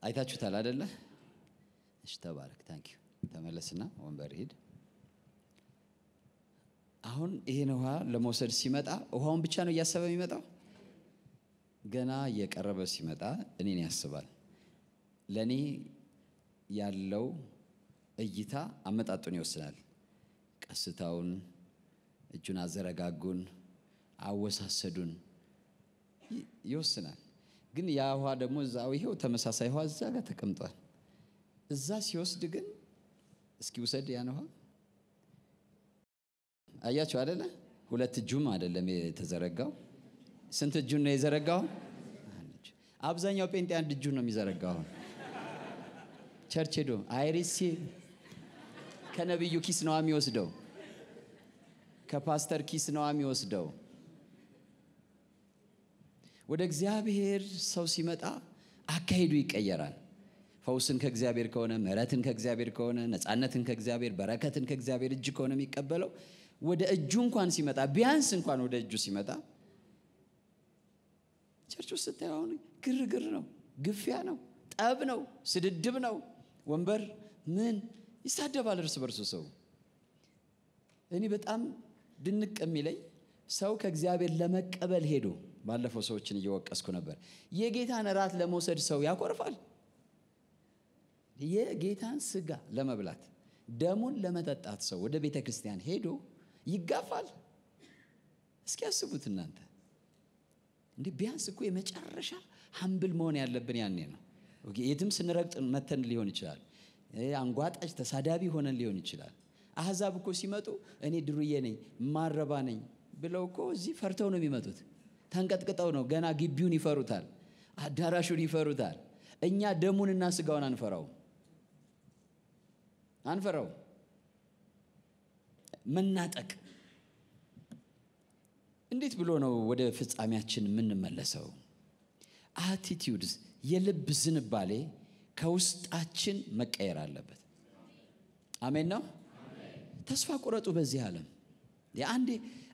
አይታችሁታል አደለ? እሺ፣ ተባረክ። ታንኪዩ ተመለስና ወንበር ሂድ። አሁን ይሄን ውሃ ለመውሰድ ሲመጣ ውሃውን ብቻ ነው እያሰበ የሚመጣው። ገና እየቀረበ ሲመጣ እኔን ያስባል። ለእኔ ያለው እይታ አመጣጡን ይወስናል። ቀስታውን፣ እጁን አዘረጋጉን፣ አወሳሰዱን ይወስናል። ግን ያ ውሃ ደግሞ እዛ ይሄው ተመሳሳይ ውሃ እዛ ጋር ተቀምጧል። እዛ ሲወስድ ግን እስኪ ውሰድ ያን ውሃ አያችሁ አደለ? ሁለት እጁም አደለም የተዘረጋው። ስንት እጁን ነው የዘረጋው? አብዛኛው ጴንጤ አንድ እጁ ነው የሚዘረጋው። ቸርች ሄዶ አይሪሲ ከነብዩ ኪስ ነዋ የሚወስደው፣ ከፓስተር ኪስ ነዋ የሚወስደው። ወደ እግዚአብሔር ሰው ሲመጣ አካሄዱ ይቀየራል። ፈውስን ከእግዚአብሔር ከሆነ ምሕረትን ከእግዚአብሔር ከሆነ ነፃነትን ከእግዚአብሔር በረከትን ከእግዚአብሔር እጅ ከሆነ የሚቀበለው ወደ እጁ እንኳን ሲመጣ ቢያንስ እንኳን ወደ እጁ ሲመጣ ቸርች ውስጥ ስታየው አሁን ግርግር ነው ግፊያ ነው ጠብ ነው ስድድብ ነው ወንበር ምን ይሳደባል እርስ በርሱ ሰው እኔ በጣም ድንቅ የሚለኝ ሰው ከእግዚአብሔር ለመቀበል ሄዶ ባለፈው ሰዎችን እየወቀስኩ ነበር የጌታን እራት ለመውሰድ ሰው ያኮርፋል የጌታን ስጋ ለመብላት ደሙን ለመጠጣት ሰው ወደ ቤተ ክርስቲያን ሄዶ ይጋፋል። እስኪ ያስቡት እናንተ እንዴ! ቢያንስ እኮ የመጨረሻ ሀምብል መሆን ያለብን ያኔ ነው። የትም ስንረግጥ መተን ሊሆን ይችላል። አንጓጣጅ ተሳዳቢ ሆነን ሊሆን ይችላል። አህዛብ እኮ ሲመጡ እኔ ድሩዬ ነኝ ማረባ ነኝ ብለው እኮ እዚህ ፈርተው ነው የሚመጡት። ተንቀጥቅጠው ነው ገና ግቢውን ይፈሩታል፣ አዳራሹን ይፈሩታል። እኛ ደሙንና ስጋውን አንፈራውም አንፈራውም። መናጠቅ። እንዴት ብሎ ነው ወደ ፍጻሜያችን የምንመለሰው? አቲቲዩድስ የልብ ዝንባሌ ከውስጣችን መቀየር አለበት። አሜን ነው። ተስፋ ቁረጡ በዚህ ዓለም የአንዴ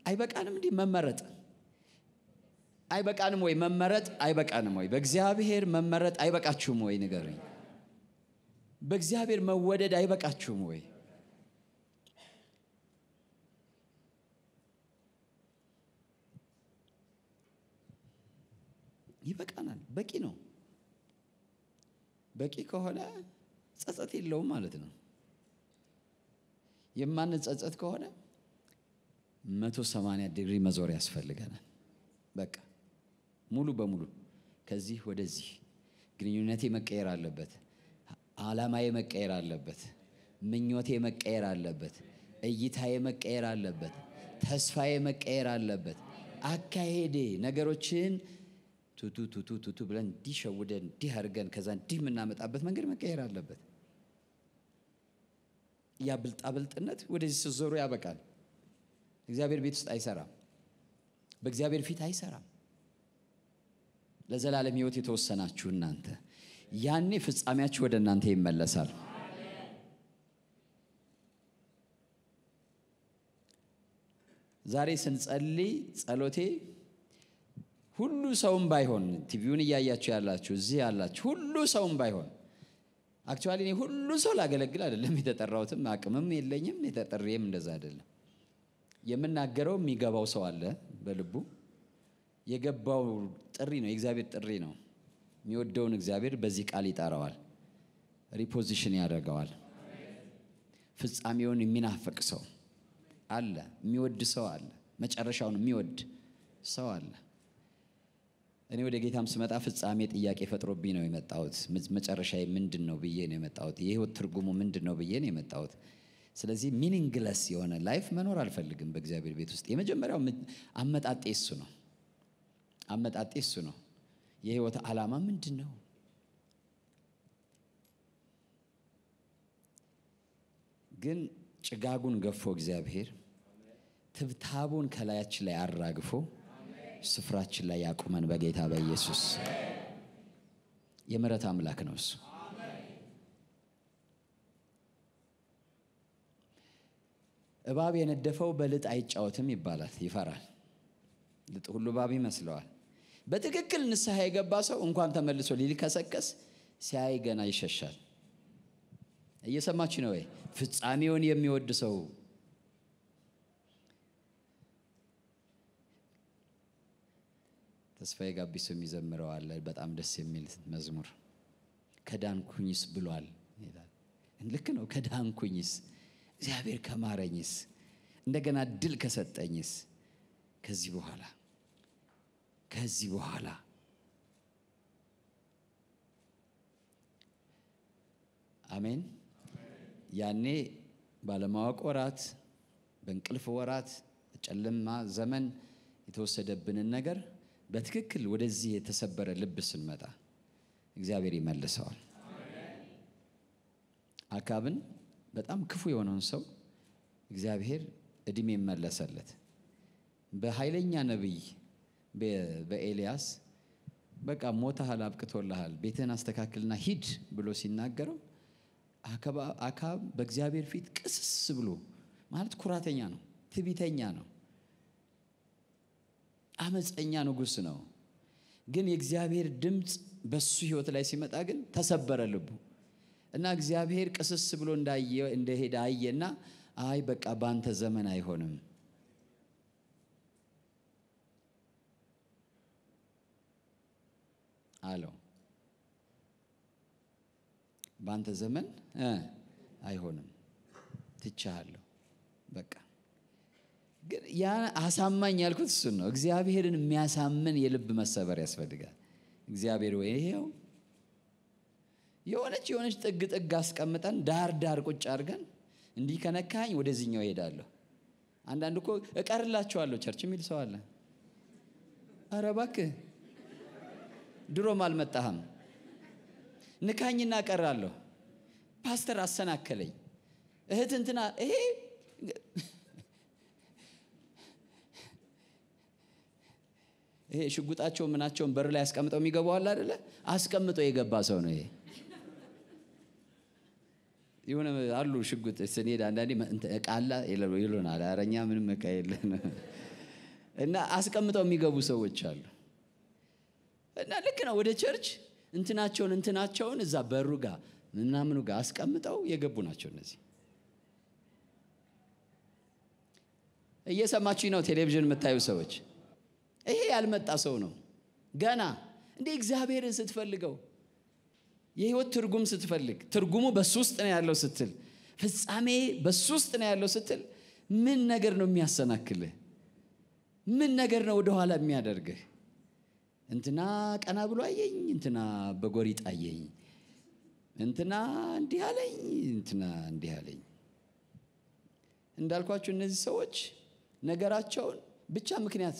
አይበቃንም እንዲህ መመረጥ አይበቃንም ወይ መመረጥ አይበቃንም ወይ በእግዚአብሔር መመረጥ አይበቃችሁም ወይ ንገሩኝ በእግዚአብሔር መወደድ አይበቃችሁም ወይ ይበቃናል፣ በቂ ነው። በቂ ከሆነ ጸጸት የለውም ማለት ነው። የማንጸጸት ከሆነ 180 ዲግሪ መዞር ያስፈልገናል። በቃ ሙሉ በሙሉ ከዚህ ወደዚህ ግንኙነቴ መቀየር አለበት። ዓላማዬ መቀየር አለበት። ምኞቴ መቀየር አለበት። እይታዬ መቀየር አለበት። ተስፋዬ መቀየር አለበት። አካሄዴ ነገሮችን ቱቱ ቱቱ ቱቱ ብለን እንዲህ ሸውደን እንዲህ አድርገን ከዛ እንዲህ የምናመጣበት መንገድ መቀየር አለበት። ያ ብልጣብልጥነት ወደዚህ ስትዞሩ ያበቃል። እግዚአብሔር ቤት ውስጥ አይሰራም። በእግዚአብሔር ፊት አይሰራም። ለዘላለም ህይወት የተወሰናችሁ እናንተ ያኔ ፍጻሜያችሁ ወደ እናንተ ይመለሳል። ዛሬ ስንጸልይ ጸሎቴ ሁሉ ሰውም ባይሆን ቲቪውን እያያችሁ ያላችሁ እዚህ ያላችሁ ሁሉ ሰውም ባይሆን አክቹዋሊ እኔ ሁሉ ሰው ላገለግል አይደለም የተጠራውትም አቅምም የለኝም የተጠሬም እንደዛ አይደለም የምናገረው የሚገባው ሰው አለ በልቡ የገባው ጥሪ ነው የእግዚአብሔር ጥሪ ነው የሚወደውን እግዚአብሔር በዚህ ቃል ይጠራዋል ሪፖዚሽን ያደርገዋል ፍጻሜውን የሚናፍቅ ሰው አለ የሚወድ ሰው አለ መጨረሻውን የሚወድ ሰው አለ እኔ ወደ ጌታም ስመጣ ፍጻሜ ጥያቄ ፈጥሮብኝ ነው የመጣሁት። መጨረሻ ምንድን ነው ብዬ ነው የመጣሁት። የህይወት ትርጉሙ ምንድን ነው ብዬ ነው የመጣሁት። ስለዚህ ሚኒንግለስ የሆነ ላይፍ መኖር አልፈልግም በእግዚአብሔር ቤት ውስጥ። የመጀመሪያው አመጣጤ እሱ ነው። አመጣጤ እሱ ነው። የህይወት ዓላማ ምንድን ነው? ግን ጭጋጉን ገፎ እግዚአብሔር ትብታቡን ከላያችን ላይ አራግፎ ስፍራችን ላይ ያቁመን በጌታ በኢየሱስ የምረት አምላክ ነው እሱ እባብ የነደፈው በልጥ አይጫወትም ይባላል ይፈራል ልጥ ሁሉ እባብ ይመስለዋል በትክክል ንስሐ የገባ ሰው እንኳን ተመልሶ ሊልከሰቀስ ሲያይ ገና ይሸሻል እየሰማች ነው ወይ ፍጻሜውን የሚወድ ሰው ተስፋዬ ጋቢሶ የሚዘምረው አለ። በጣም ደስ የሚል መዝሙር ከዳንኩኝስ ብሏል ይላል። ልክ ነው። ከዳንኩኝስ እግዚአብሔር ከማረኝስ እንደገና ድል ከሰጠኝስ ከዚህ በኋላ ከዚህ በኋላ አሜን። ያኔ ባለማወቅ ወራት፣ በእንቅልፍ ወራት፣ በጨለማ ዘመን የተወሰደብንን ነገር በትክክል ወደዚህ የተሰበረ ልብ ስንመጣ እግዚአብሔር ይመልሰዋል። አካብን በጣም ክፉ የሆነውን ሰው እግዚአብሔር እድሜ መለሰለት። በኃይለኛ ነቢይ በኤልያስ በቃ ሞታህል አብቅቶልሃል፣ ቤትህን አስተካክልና ሂድ ብሎ ሲናገረው አካብ በእግዚአብሔር ፊት ቅስስ ብሎ ማለት ኩራተኛ ነው፣ ትቢተኛ ነው። አመፀኛ ንጉስ ነው። ግን የእግዚአብሔር ድምፅ በሱ ህይወት ላይ ሲመጣ ግን ተሰበረ ልቡ እና እግዚአብሔር ቅስስ ብሎ እንደሄደ አየና፣ አይ በቃ በአንተ ዘመን አይሆንም አለው። በአንተ ዘመን አይሆንም፣ ትቻሃለሁ በቃ ያ አሳማኝ ያልኩት እሱን ነው። እግዚአብሔርን የሚያሳምን የልብ መሰበር ያስፈልጋል። እግዚአብሔር ወይ ይሄው የሆነች የሆነች ጥግ ጥግ አስቀምጠን ዳር ዳር ቁጭ አድርገን እንዲህ ከነካኝ ወደዚህኛው እሄዳለሁ። አንዳንድ እኮ እቀርላቸዋለሁ ቸርች የሚል ሰው አለ። ኧረ እባክህ ድሮም አልመጣህም። ንካኝና እቀራለሁ። ፓስተር አሰናከለኝ። እህት እንትና ይሄ ይሄ ሽጉጣቸው ምናቸውን በር ላይ አስቀምጠው የሚገባዋል አይደለ? አስቀምጦ የገባ ሰው ነው ይሄ። የሆነ አሉ ሽጉጥ ስንሄድ አንዳንዴ ቃላ ይሉናል። አረኛ ምንም እቃ የለን እና አስቀምጠው የሚገቡ ሰዎች አሉ። እና ልክ ነው ወደ ቸርች እንትናቸውን እንትናቸውን እዛ በሩ ጋር ምናምኑ ጋር አስቀምጠው የገቡ ናቸው እነዚህ። እየሰማችሁ ነው ቴሌቪዥን የምታዩ ሰዎች ይሄ ያልመጣ ሰው ነው ገና እንዴ እግዚአብሔርን ስትፈልገው የህይወት ትርጉም ስትፈልግ ትርጉሙ በሱ ውስጥ ነው ያለው ስትል ፍጻሜ በሱ ውስጥ ነው ያለው ስትል ምን ነገር ነው የሚያሰናክልህ ምን ነገር ነው ወደኋላ የሚያደርግህ እንትና ቀና ብሎ አየኝ እንትና በጎሪጥ አየኝ እንትና እንዲህ አለኝ እንትና እንዲህ አለኝ እንዳልኳችሁ እነዚህ ሰዎች ነገራቸውን ብቻ ምክንያት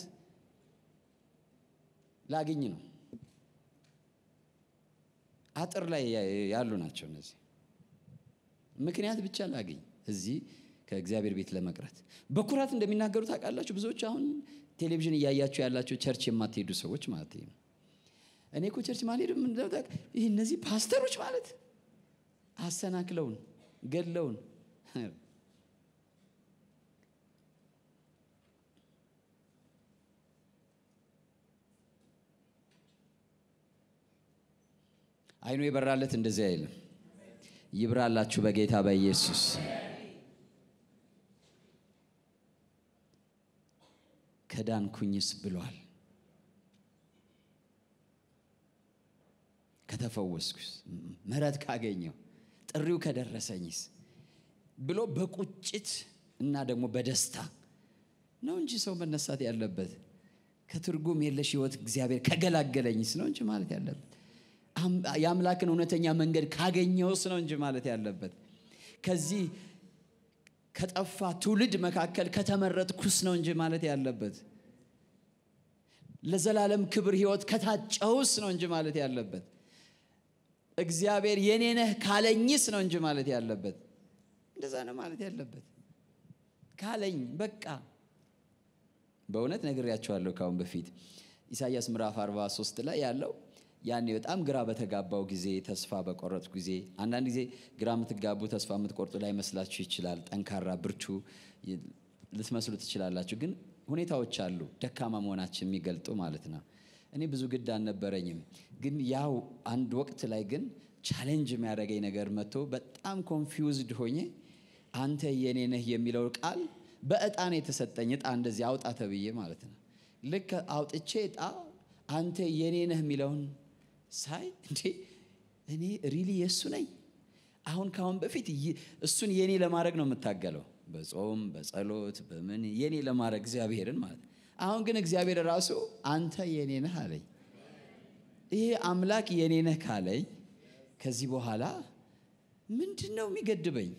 ላግኝ ነው። አጥር ላይ ያሉ ናቸው እነዚህ። ምክንያት ብቻ ላግኝ እዚህ ከእግዚአብሔር ቤት ለመቅረት በኩራት እንደሚናገሩ ታውቃላችሁ። ብዙዎች አሁን ቴሌቪዥን እያያቸው ያላቸው ቸርች የማትሄዱ ሰዎች ማለት ነው። እኔ ኮ ቸርች ማልሄድ ይህ እነዚህ ፓስተሮች ማለት አሰናክለውን ገለውን አይኑ የበራለት እንደዚህ አይልም። ይብራላችሁ በጌታ በኢየሱስ ከዳንኩኝስ ብሏል። ከተፈወስኩስ፣ ምሕረት ካገኘው፣ ጥሪው ከደረሰኝስ ብሎ በቁጭት እና ደግሞ በደስታ ነው እንጂ ሰው መነሳት ያለበት ከትርጉም የለሽ ህይወት እግዚአብሔር ከገላገለኝስ ነው እንጂ ማለት ያለበት የአምላክን እውነተኛ መንገድ ካገኘውስ ነው እንጂ ማለት ያለበት ከዚህ ከጠፋ ትውልድ መካከል ከተመረጥኩስ ነው እንጂ ማለት ያለበት ለዘላለም ክብር ህይወት ከታጨውስ ነው እንጂ ማለት ያለበት እግዚአብሔር የኔ ነህ ካለኝስ ነው እንጂ ማለት ያለበት እንደዛ ነው ማለት ያለበት ካለኝ በቃ በእውነት ነግሬያቸዋለሁ ካሁን በፊት ኢሳያስ ምዕራፍ 43 ላይ ያለው ያኔ በጣም ግራ በተጋባው ጊዜ ተስፋ በቆረጥ ጊዜ አንዳንድ ጊዜ ግራ የምትጋቡ ተስፋ የምትቆርጡ ላይ መስላችሁ ይችላል። ጠንካራ ብርቱ ልትመስሉ ትችላላችሁ። ግን ሁኔታዎች አሉ ደካማ መሆናችን የሚገልጡ ማለት ነው። እኔ ብዙ ግድ አልነበረኝም። ግን ያው አንድ ወቅት ላይ ግን ቻሌንጅ የሚያደረገኝ ነገር መጥቶ በጣም ኮንፊውዝድ ሆኜ አንተ የኔ ነህ የሚለው ቃል በእጣን የተሰጠኝ እጣ እንደዚህ አውጣ ተብዬ ማለት ነው ልክ አውጥቼ እጣ አንተ የኔ ነህ የሚለውን ሳይ እንዴ እኔ ሪሊ የእሱ ነኝ አሁን ካሁን በፊት እሱን የኔ ለማድረግ ነው የምታገለው በጾም በጸሎት በምን የኔ ለማድረግ እግዚአብሔርን ማለት አሁን ግን እግዚአብሔር ራሱ አንተ የኔ ነህ አለኝ ይሄ አምላክ የኔ ነህ ካለኝ ከዚህ በኋላ ምንድን ነው የሚገድበኝ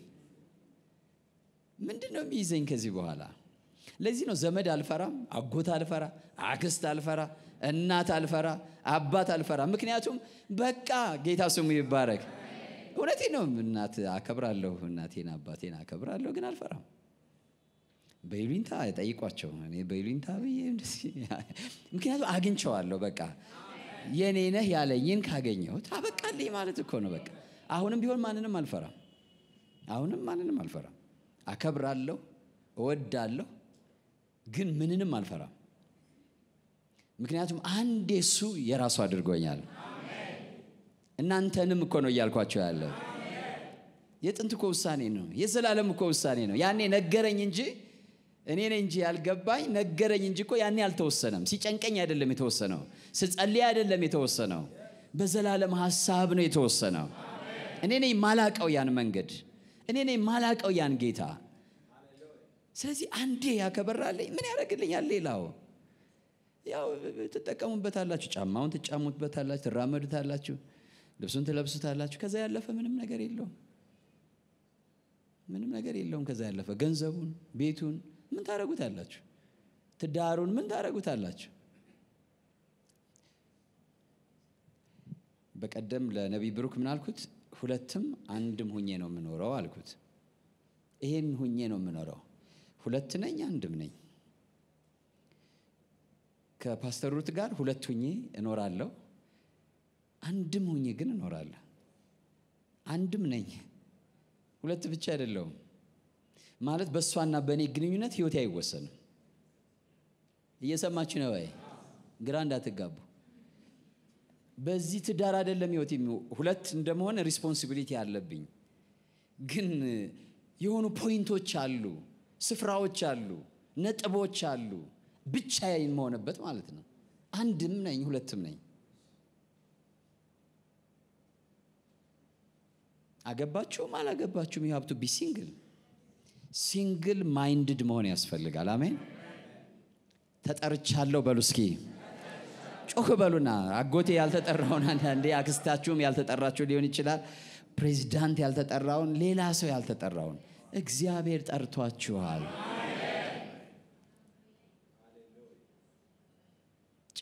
ምንድን ነው የሚይዘኝ ከዚህ በኋላ ለዚህ ነው ዘመድ አልፈራም አጎት አልፈራ አክስት አልፈራ እናት አልፈራ፣ አባት አልፈራ። ምክንያቱም በቃ ጌታ ስሙ ይባረክ። እውነቴ ነው። እናት አከብራለሁ፣ እናቴን አባቴን አከብራለሁ፣ ግን አልፈራም። በይሉኝታ ጠይቋቸው። እኔ በይሉኝታ ብዬ ምክንያቱም አግኝቸዋለሁ። በቃ የኔ ነህ ያለኝን ካገኘሁት አበቃልኝ ማለት እኮ ነው። በቃ አሁንም ቢሆን ማንንም አልፈራም። አሁንም ማንንም አልፈራም። አከብራለሁ፣ እወዳለሁ፣ ግን ምንንም አልፈራም። ምክንያቱም አንዴ የሱ የራሱ አድርጎኛል እናንተንም እኮ ነው እያልኳቸው ያለ የጥንት እኮ ውሳኔ ነው የዘላለም እኮ ውሳኔ ነው ያኔ ነገረኝ እንጂ እኔ ነ እንጂ ያልገባኝ ነገረኝ እንጂ እኮ ያኔ አልተወሰነም ሲጨንቀኝ አይደለም የተወሰነው ስጸልይ አይደለም የተወሰነው በዘላለም ሀሳብ ነው የተወሰነው እኔ ነኝ ማላቀው ያን መንገድ እኔ ነኝ ማላቀው ያን ጌታ ስለዚህ አንዴ ያከበራልኝ ምን ያደረግልኛል ሌላው ያው ትጠቀሙበታላችሁ፣ ጫማውን ትጫሙበታላችሁ፣ ትራመዱታላችሁ፣ ልብሱን ትለብሱታላችሁ። ከዛ ያለፈ ምንም ነገር የለውም። ምንም ነገር የለውም። ከዛ ያለፈ ገንዘቡን፣ ቤቱን ምን ታደርጉታላችሁ? ትዳሩን ምን ታደርጉታላችሁ? በቀደም ለነቢ ብሩክ ምን አልኩት? ሁለትም አንድም ሁኜ ነው የምኖረው አልኩት። ይሄን ሁኜ ነው የምኖረው፣ ሁለት ነኝ፣ አንድም ነኝ ከፓስተር ሩት ጋር ሁለት ሁኜ እኖራለሁ አንድም ሁኜ ግን እኖራለሁ አንድም ነኝ ሁለት ብቻ አይደለውም ማለት በእሷና በእኔ ግንኙነት ህይወቴ አይወሰንም እየሰማችሁ ነው ወይ ግራ እንዳትጋቡ በዚህ ትዳር አይደለም ህይወት ሁለት እንደመሆን ሪስፖንሲቢሊቲ አለብኝ ግን የሆኑ ፖይንቶች አሉ ስፍራዎች አሉ ነጥቦች አሉ ብቻዬን መሆንበት ማለት ነው። አንድም ነኝ ሁለትም ነኝ። አገባችሁም አላገባችሁም ዩ ቢ ሲንግል ሲንግል ማይንድድ መሆን ያስፈልጋል። አሜን። ተጠርቻለሁ በሉ እስኪ ጮክ በሉና፣ አጎቴ ያልተጠራውን አንዳንዴ አክስታችሁም ያልተጠራችሁ ሊሆን ይችላል። ፕሬዚዳንት ያልተጠራውን፣ ሌላ ሰው ያልተጠራውን እግዚአብሔር ጠርቷችኋል።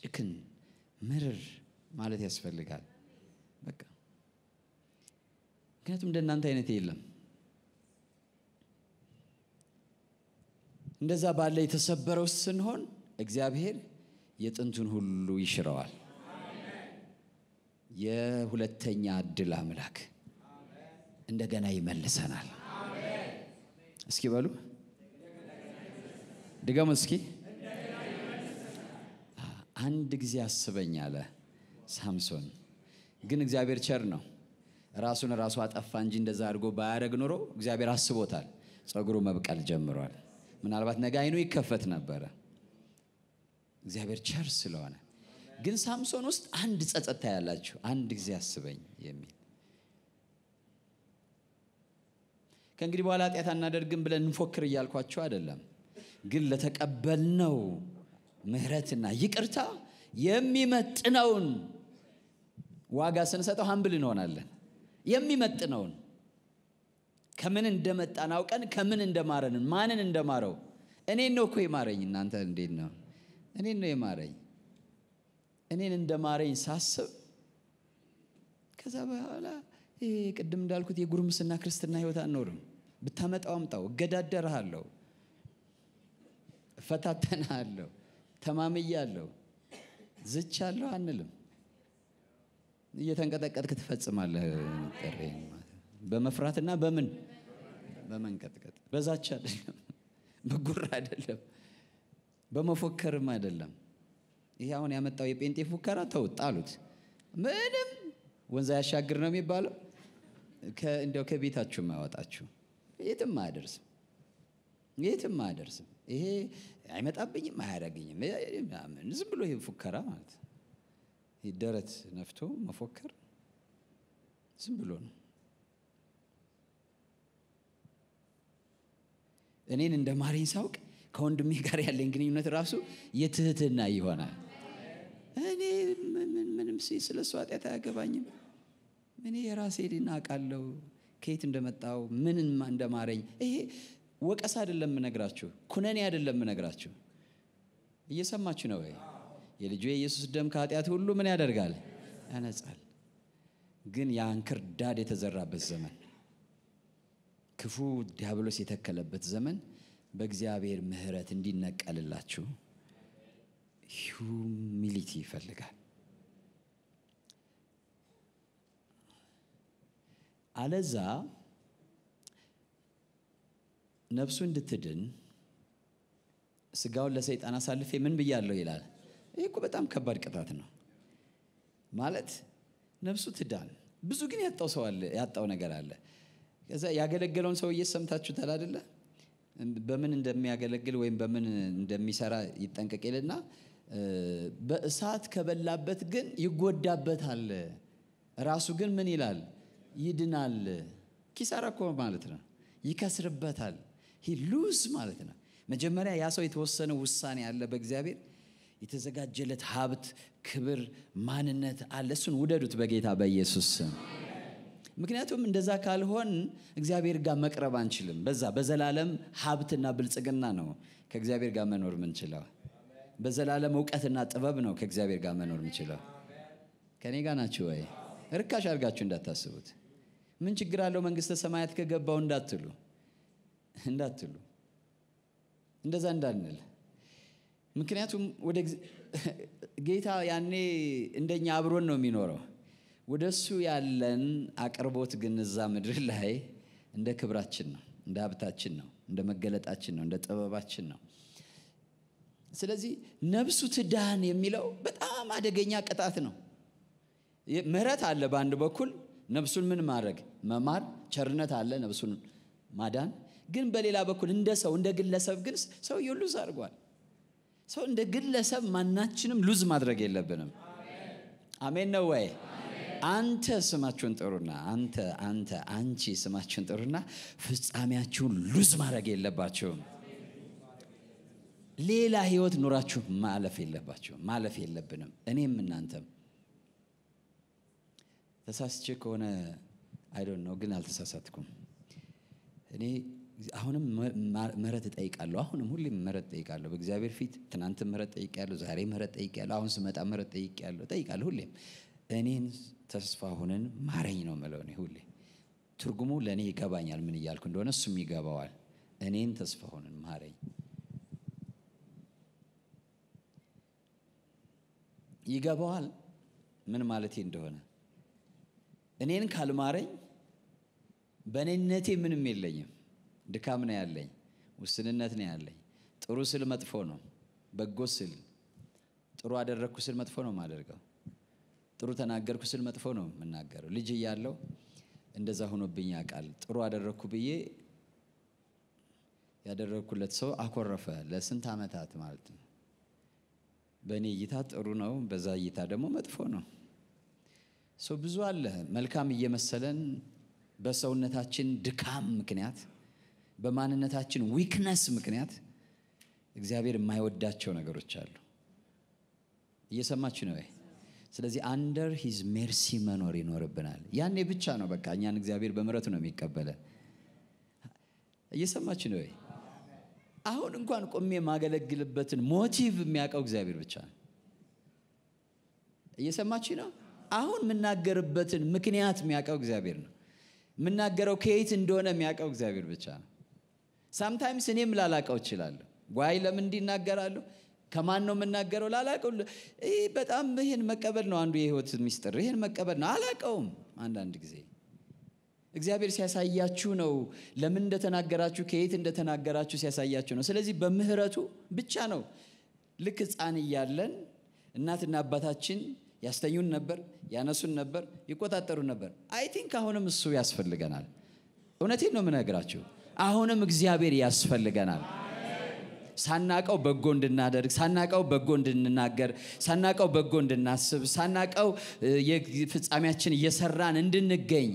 ጭክን ምርር ማለት ያስፈልጋል። በቃ ምክንያቱም እንደ እናንተ አይነት የለም። እንደዛ ባለ የተሰበረው ስንሆን እግዚአብሔር የጥንቱን ሁሉ ይሽረዋል። የሁለተኛ እድል አምላክ እንደገና ይመልሰናል። እስኪ በሉ ድገሙ እስኪ አንድ ጊዜ አስበኝ አለ ሳምሶን። ግን እግዚአብሔር ቸር ነው። ራሱን ራሱ አጠፋ እንጂ እንደዛ አድርጎ ባያደረግ ኖሮ እግዚአብሔር አስቦታል። ጸጉሩ መብቀል ጀምሯል። ምናልባት ነገ አይኑ ይከፈት ነበረ። እግዚአብሔር ቸር ስለሆነ ግን ሳምሶን ውስጥ አንድ ጸጸታ ያላችሁ አንድ ጊዜ አስበኝ የሚል ከእንግዲህ በኋላ ኃጢአት አናደርግም ብለን እንፎክር እያልኳቸው አይደለም፣ ግን ለተቀበልነው ምህረትና ይቅርታ የሚመጥነውን ዋጋ ስንሰጠው ሀምብል እንሆናለን። የሚመጥነውን ከምን እንደመጣን አውቀን ከምን እንደማረንን ማንን እንደማረው እኔን ነው እኮ የማረኝ። እናንተ እንዴት ነው? እኔን ነው የማረኝ። እኔን እንደማረኝ ሳስብ ከዛ በኋላ ቅድም እንዳልኩት የጉርምስና ክርስትና ህይወት አኖርም። ብታመጣው አምጣው፣ እገዳደርሃለሁ፣ እፈታተንሃለሁ። ተማምያለሁ፣ ዝቻለሁ አንልም። እየተንቀጠቀጥክ ትፈጽማለህ። ጥሪ በመፍራትና በምን በመንቀጥቀጥ በዛች አይደለም፣ በጉራ አይደለም፣ በመፎከርም አይደለም። ይህ አሁን ያመጣው የጴንጤ ፉከራ ተውጥ አሉት። ምንም ወንዝ ያሻግር ነው የሚባለው። እንዲያው ከቤታችሁ ማያወጣችሁ የትም አያደርስም፣ የትም አያደርስም። ይሄ አይመጣብኝም፣ አያደርገኝም ምናምን ዝም ብሎ ይሄ ፉከራ ማለት ደረት ነፍቶ መፎከር ዝም ብሎ ነው። እኔን እንደ ማሪን ሳውቅ ከወንድሜ ጋር ያለኝ ግንኙነት ራሱ የትህትና ይሆናል። እኔ ምንም ስለ እሱ ኃጢአት አያገባኝም። እኔ የራሴ ድና አውቃለሁ ከየት እንደመጣው ምንም እንደማረኝ ይሄ ወቀስ አይደለም ምነግራችሁ፣ ኩነኔ አይደለም ምነግራችሁ። እየሰማችሁ ነው ወይ? የልጁ የኢየሱስ ደም ከኃጢአት ሁሉ ምን ያደርጋል? ያነጻል። ግን የአንክርዳድ የተዘራበት ዘመን፣ ክፉ ዲያብሎስ የተከለበት ዘመን በእግዚአብሔር ምሕረት እንዲነቀልላችሁ ሁሚሊቲ ይፈልጋል። አለዛ ነፍሱ እንድትድን ስጋውን ለሰይጣን አሳልፌ ምን ብያለሁ ይላል። ይህ እኮ በጣም ከባድ ቅጣት ነው። ማለት ነፍሱ ትዳን። ብዙ ግን ያጣው ሰው አለ፣ ያጣው ነገር አለ። ከዛ ያገለገለውን ሰውዬ ሰምታችሁታል አይደለ? በምን እንደሚያገለግል ወይም በምን እንደሚሰራ ይጠንቀቅ ይልና በእሳት ከበላበት ግን ይጎዳበታል፣ ራሱ ግን ምን ይላል? ይድናል። ኪሳራ ኮ ማለት ነው። ይከስርበታል። ሂ ሉዝ ማለት ነው መጀመሪያ ያ ሰው የተወሰነ ውሳኔ አለ በእግዚአብሔር የተዘጋጀለት ሀብት ክብር ማንነት አለ እሱን ውደዱት በጌታ በኢየሱስ ምክንያቱም እንደዛ ካልሆን እግዚአብሔር ጋር መቅረብ አንችልም በዛ በዘላለም ሀብትና ብልጽግና ነው ከእግዚአብሔር ጋር መኖር ምንችለው በዘላለም እውቀትና ጥበብ ነው ከእግዚአብሔር ጋር መኖር ምንችለው ከእኔ ጋር ናችሁ ወይ ርካሽ አድርጋችሁ እንዳታስቡት ምን ችግር አለው መንግስተ ሰማያት ከገባው እንዳትሉ እንዳትሉ እንደዛ እንዳንል ምክንያቱም ወደ ጌታ ያኔ እንደኛ አብሮን ነው የሚኖረው ወደ እሱ ያለን አቅርቦት ግን እዛ ምድር ላይ እንደ ክብራችን ነው እንደ ሀብታችን ነው እንደ መገለጣችን ነው እንደ ጥበባችን ነው ስለዚህ ነብሱ ትዳን የሚለው በጣም አደገኛ ቅጣት ነው ምህረት አለ በአንድ በኩል ነብሱን ምን ማድረግ መማር ቸርነት አለ ነብሱን ማዳን ግን በሌላ በኩል እንደ ሰው እንደ ግለሰብ ግን ሰውየው ሉዝ አድርጓል። ሰው እንደ ግለሰብ ማናችንም ሉዝ ማድረግ የለብንም። አሜን ነው ወይ? አንተ ስማችሁን ጥሩና አንተ አንተ አንቺ ስማችሁን ጥሩና ፍጻሜያችሁን ሉዝ ማድረግ የለባችሁም። ሌላ ህይወት ኑራችሁ ማለፍ የለባችሁም፣ ማለፍ የለብንም። እኔም እናንተም ተሳስቼ ከሆነ አይ ነው ግን አልተሳሳትኩም እኔ አሁንም ምህረት እጠይቃለሁ። አሁንም ሁሌም ምህረት እጠይቃለሁ በእግዚአብሔር ፊት። ትናንት ምህረት ጠይቄያለሁ፣ ዛሬ ምህረት ጠይቄያለሁ፣ አሁን ስመጣ ምህረት ጠይቄያለሁ፣ እጠይቃለሁ ሁሌም። እኔን ተስፋ ሁንን ማረኝ ነው የምለው እኔ ሁሌ። ትርጉሙ ለእኔ ይገባኛል ምን እያልኩ እንደሆነ፣ እሱም ይገባዋል። እኔን ተስፋ ሁንን ማረኝ ይገባዋል ምን ማለቴ እንደሆነ። እኔን ካልማረኝ በእኔነቴ ምንም የለኝም። ድካም ነው ያለኝ፣ ውስንነት ነው ያለኝ። ጥሩ ስል መጥፎ ነው፣ በጎ ስል ጥሩ አደረግኩ ስል መጥፎ ነው የማደርገው። ጥሩ ተናገርኩ ስል መጥፎ ነው የምናገረው። ልጅ እያለው እንደዛ ሆኖብኝ ያውቃል። ጥሩ አደረግኩ ብዬ ያደረግኩለት ሰው አኮረፈ ለስንት ዓመታት ማለት ነው። በእኔ እይታ ጥሩ ነው፣ በዛ እይታ ደግሞ መጥፎ ነው። ሰው ብዙ አለ መልካም እየመሰለን በሰውነታችን ድካም ምክንያት በማንነታችን ዊክነስ ምክንያት እግዚአብሔር የማይወዳቸው ነገሮች አሉ እየሰማችሁ ነው ስለዚህ አንደር ሂዝ ሜርሲ መኖር ይኖርብናል ያኔ ብቻ ነው በቃ እኛን እግዚአብሔር በምረቱ ነው የሚቀበለ እየሰማች ነው ወይ አሁን እንኳን ቆሜ የማገለግልበትን ሞቲቭ የሚያውቀው እግዚአብሔር ብቻ ነው እየሰማችሁ ነው አሁን የምናገርበትን ምክንያት የሚያውቀው እግዚአብሔር ነው የምናገረው ከየት እንደሆነ የሚያውቀው እግዚአብሔር ብቻ ነው ሳምታይምስ እኔም ላላቀው እችላለሁ ዋይ ለምን እንዲናገራለሁ ከማን ነው የምናገረው ላላቀው በጣም ይህን መቀበል ነው አንዱ የህይወት ሚስጥር ይህን መቀበል ነው አላቀውም አንዳንድ ጊዜ እግዚአብሔር ሲያሳያችሁ ነው ለምን እንደተናገራችሁ ከየት እንደተናገራችሁ ሲያሳያችሁ ነው ስለዚህ በምህረቱ ብቻ ነው ልክ ህፃን እያለን እናትና አባታችን ያስተኙን ነበር ያነሱን ነበር ይቆጣጠሩ ነበር አይ ቲንክ አሁንም እሱ ያስፈልገናል እውነቴን ነው ምነግራችሁ አሁንም እግዚአብሔር ያስፈልገናል። ሳናቀው በጎ እንድናደርግ፣ ሳናቀው በጎ እንድንናገር፣ ሳናቀው በጎ እንድናስብ፣ ሳናቀው ፍጻሜያችን እየሰራን እንድንገኝ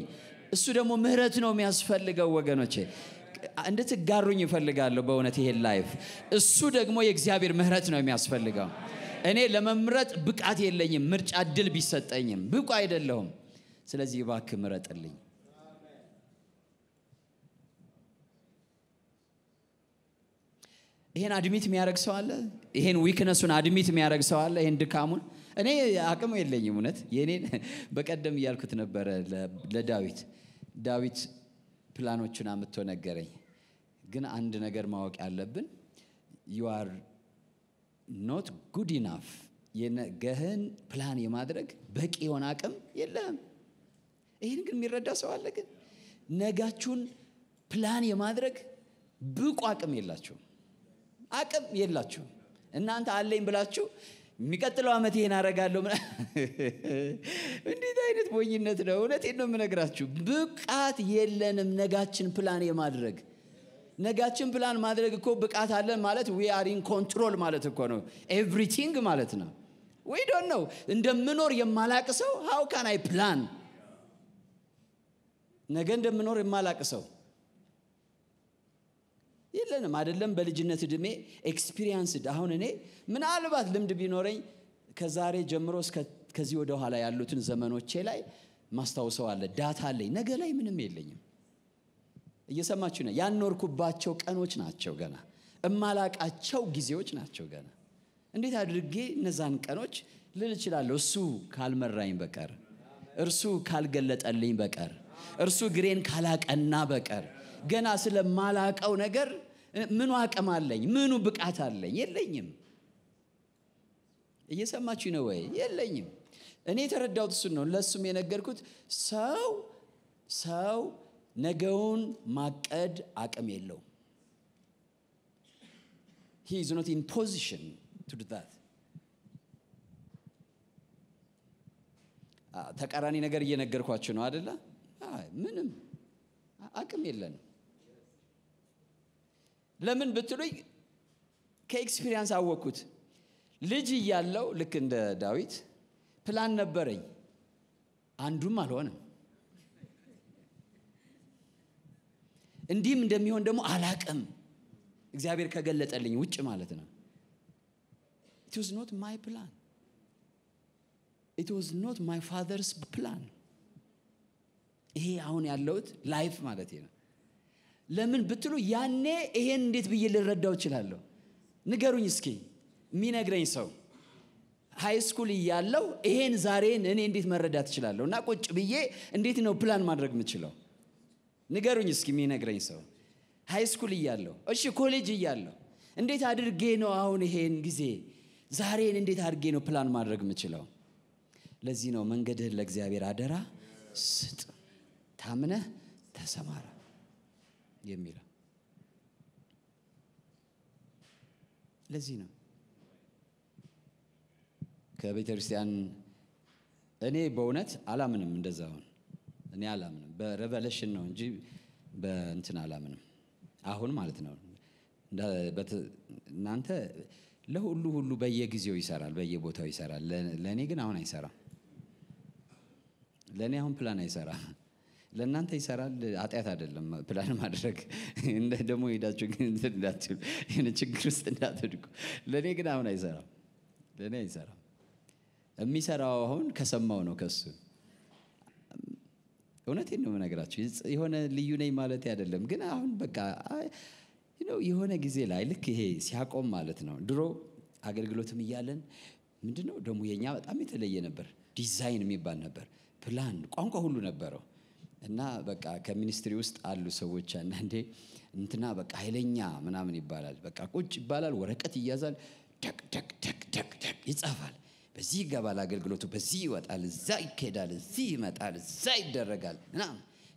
እሱ ደግሞ ምህረት ነው የሚያስፈልገው ወገኖቼ። እንድትጋሩኝ ይፈልጋለሁ በእውነት ይሄን ላይፍ። እሱ ደግሞ የእግዚአብሔር ምህረት ነው የሚያስፈልገው። እኔ ለመምረጥ ብቃት የለኝም፣ ምርጫ እድል ቢሰጠኝም ብቁ አይደለሁም። ስለዚህ እባክህ ምረጥልኝ። ይሄን አድሚት የሚያደረግ ሰው አለ ይሄን ዊክነሱን አድሚት የሚያደረግ ሰው አለ ይሄን ድካሙን እኔ አቅሙ የለኝም እውነት የኔን በቀደም እያልኩት ነበረ ለዳዊት ዳዊት ፕላኖቹን አምቶ ነገረኝ ግን አንድ ነገር ማወቅ ያለብን ዩአር ኖት ጉድ ኢናፍ የነገህን ፕላን የማድረግ በቂ የሆነ አቅም የለም። ይህን ግን የሚረዳ ሰው አለ ግን ነጋችሁን ፕላን የማድረግ ብቁ አቅም የላችሁም አቅም የላችሁም እናንተ አለኝ ብላችሁ የሚቀጥለው ዓመት ይሄን አረጋለሁ እንዴት አይነት ሞኝነት ነው እውነት ነው የምነግራችሁ ብቃት የለንም ነጋችን ፕላን የማድረግ ነጋችን ፕላን ማድረግ እኮ ብቃት አለን ማለት ዊ አር ኢን ኮንትሮል ማለት እኮ ነው ኤቭሪቲንግ ማለት ነው ዊ ዶንት ነው እንደምኖር የማላቅ ሰው ሀው ካን አይ ፕላን ነገ እንደምኖር የማላቅ ሰው የለንም አይደለም በልጅነት እድሜ ኤክስፒሪንስ አሁን እኔ ምናልባት ልምድ ቢኖረኝ ከዛሬ ጀምሮ ከዚህ ወደ ኋላ ያሉትን ዘመኖቼ ላይ ማስታውሰው አለ ዳታ አለኝ ነገ ላይ ምንም የለኝም እየሰማችሁ ነ ያኖርኩባቸው ቀኖች ናቸው ገና እማላቃቸው ጊዜዎች ናቸው ገና እንዴት አድርጌ እነዛን ቀኖች ልል እችላለሁ እሱ ካልመራኝ በቀር እርሱ ካልገለጠልኝ በቀር እርሱ ግሬን ካላቀና በቀር ገና ስለማላቀው ነገር ምኑ አቅም አለኝ? ምኑ ብቃት አለኝ? የለኝም። እየሰማችሁ ነው ወይ? የለኝም። እኔ የተረዳሁት እሱን ነው። ለእሱም የነገርኩት ሰው ሰው ነገውን ማቀድ አቅም የለውም። ሂ ኢዝ ኖት ኢን ፖዚሽን ቱ ተቃራኒ ነገር እየነገርኳቸው ነው አደለ? ምንም አቅም የለንም። ለምን ብትሉኝ ከኤክስፒሪንስ አወቅኩት። ልጅ እያለው ልክ እንደ ዳዊት ፕላን ነበረኝ፣ አንዱም አልሆነም። እንዲህም እንደሚሆን ደግሞ አላቅም። እግዚአብሔር ከገለጠልኝ ውጭ ማለት ነው። ኢትዝ ኖት ማይ ፕላን፣ ኢት ዋዝ ኖት ማይ ፋዘርስ ፕላን። ይሄ አሁን ያለውት ላይፍ ማለት ነው። ለምን ብትሉ ያኔ ይሄን እንዴት ብዬ ልረዳው እችላለሁ ንገሩኝ እስኪ የሚነግረኝ ሰው ስኩል እያለው ይሄን ዛሬን እኔ እንዴት መረዳት እችላለሁ እና ቁጭ ብዬ እንዴት ነው ፕላን ማድረግ የምችለው ንገሩኝ እስኪ የሚነግረኝ ሰው ስኩል እያለው እሺ ኮሌጅ እያለው እንዴት አድርጌ ነው አሁን ይሄን ጊዜ ዛሬን እንዴት አድርጌ ነው ፕላን ማድረግ የምችለው ለዚህ ነው መንገድህን ለእግዚአብሔር አደራ ስጥ ታምነህ ተሰማራ የሚለው ለዚህ ነው ከቤተ ክርስቲያን እኔ በእውነት አላምንም። እንደዛ አሁን እኔ አላምንም። በረቨለሽን ነው እንጂ በእንትን አላምንም። አሁን ማለት ነው እናንተ ለሁሉ ሁሉ በየጊዜው ይሰራል፣ በየቦታው ይሰራል። ለእኔ ግን አሁን አይሰራም። ለእኔ አሁን ፕላን አይሰራም። ለእናንተ ይሰራል። ኃጢአት አይደለም ፕላን ማድረግ እንደ ደግሞ ሄዳችሁ ግን እንዳትሉ ችግር ውስጥ እንዳትድጉ። ለእኔ ግን አሁን አይሰራም፣ ለእኔ አይሰራም። የሚሰራው አሁን ከሰማው ነው ከሱ እውነቴን ነው የምነግራችሁ። የሆነ ልዩ ነኝ ማለት አይደለም፣ ግን አሁን በቃ የሆነ ጊዜ ላይ ልክ ይሄ ሲያቆም ማለት ነው። ድሮ አገልግሎትም እያለን ምንድነው ደግሞ የኛ በጣም የተለየ ነበር። ዲዛይን የሚባል ነበር፣ ፕላን ቋንቋ ሁሉ ነበረው። እና በቃ ከሚኒስትሪ ውስጥ አሉ ሰዎች አንዳንዴ እንትና በቃ ኃይለኛ ምናምን ይባላል። በቃ ቁጭ ይባላል፣ ወረቀት ይያዛል፣ ደቅ ደቅ ይጻፋል። በዚህ ይገባል አገልግሎቱ፣ በዚህ ይወጣል፣ እዛ ይካሄዳል እዚህ ይመጣል፣ እዛ ይደረጋል እና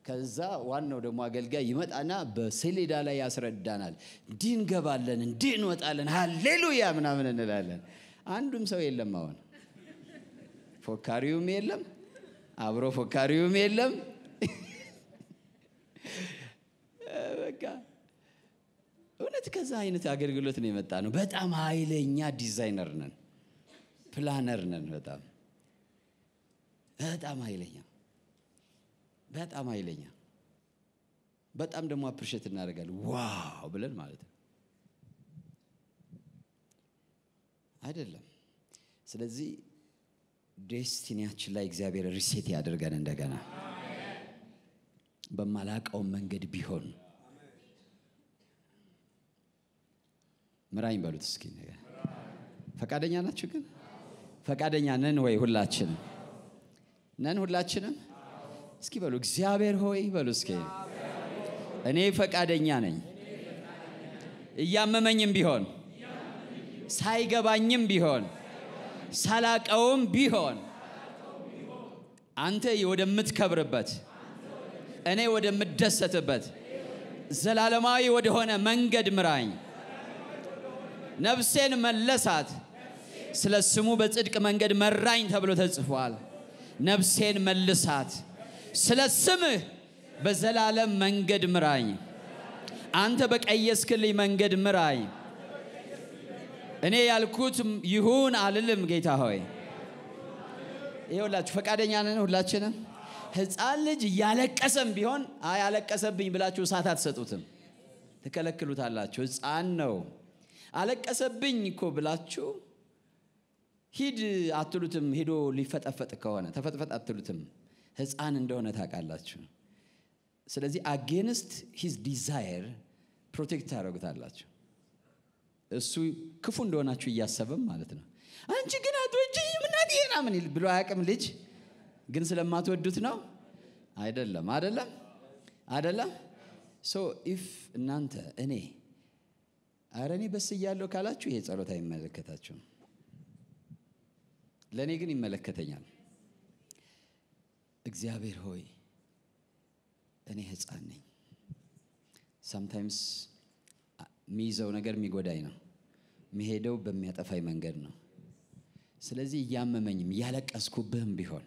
ከዛ ዋናው ደግሞ አገልጋይ ይመጣና በሰሌዳ ላይ ያስረዳናል። እንዲህ እንገባለን፣ እንዲህ እንወጣለን፣ ሀሌሉያ ምናምን እንላለን። አንዱም ሰው የለም። አሁን ፎካሪውም የለም፣ አብሮ ፎካሪውም የለም። በቃ እውነት ከዛ አይነት አገልግሎት ነው የመጣ ነው። በጣም ኃይለኛ ዲዛይነር ነን፣ ፕላነር ነን። በጣም በጣም ኃይለኛ በጣም ኃይለኛ በጣም ደግሞ አፕሪሽት እናደርጋለን። ዋው ብለን ማለት ነው አይደለም። ስለዚህ ዴስቲኒያችን ላይ እግዚአብሔር ሪሴት ያደርገን እንደገና በማላቀው መንገድ ቢሆን ምራኝ በሉት እስኪ። ፈቃደኛ ናችሁ? ግን ፈቃደኛ ነን ወይ? ሁላችን ነን። ሁላችንም እስኪ በሉ እግዚአብሔር ሆይ በሉ እስኪ። እኔ ፈቃደኛ ነኝ፣ እያመመኝም ቢሆን ሳይገባኝም ቢሆን ሳላቀውም ቢሆን አንተ ወደምትከብርበት እኔ ወደምደሰትበት ዘላለማዊ ወደሆነ መንገድ ምራኝ፣ ነፍሴን መለሳት፣ ስለ ስሙ በጽድቅ መንገድ መራኝ ተብሎ ተጽፏል። ነፍሴን መልሳት፣ ስለ ስምህ በዘላለም መንገድ ምራኝ፣ አንተ በቀየስክልኝ መንገድ ምራኝ። እኔ ያልኩት ይሁን አልልም። ጌታ ሆይ ይኸውላችሁ ፈቃደኛ ነን ሁላችንም። ህፃን ልጅ እያለቀሰም ቢሆን አይ አለቀሰብኝ ብላችሁ እሳት አትሰጡትም፣ ትከለክሉታላችሁ። ህፃን ነው። አለቀሰብኝ እኮ ብላችሁ ሂድ አትሉትም። ሄዶ ሊፈጠፈጥ ከሆነ ተፈጥፈጥ አትሉትም። ህፃን እንደሆነ ታውቃላችሁ። ስለዚህ አጌንስት ሂዝ ዲዛየር ፕሮቴክት ታደረጉታላችሁ እሱ ክፉ እንደሆናችሁ እያሰበም ማለት ነው። አንቺ ግን ምናት ይሄና ምን ብሎ አያውቅም ልጅ ግን ስለማትወዱት ነው አይደለም አይደለም አይደለም ሶ ኢፍ እናንተ እኔ አረ እኔ በስ እያለሁ ካላችሁ ይሄ ጸሎት አይመለከታችሁም ለእኔ ግን ይመለከተኛል እግዚአብሔር ሆይ እኔ ህፃን ነኝ ሳምታይምስ የሚይዘው ነገር የሚጎዳኝ ነው መሄደው በሚያጠፋኝ መንገድ ነው ስለዚህ እያመመኝም እያለቀስኩብህም ቢሆን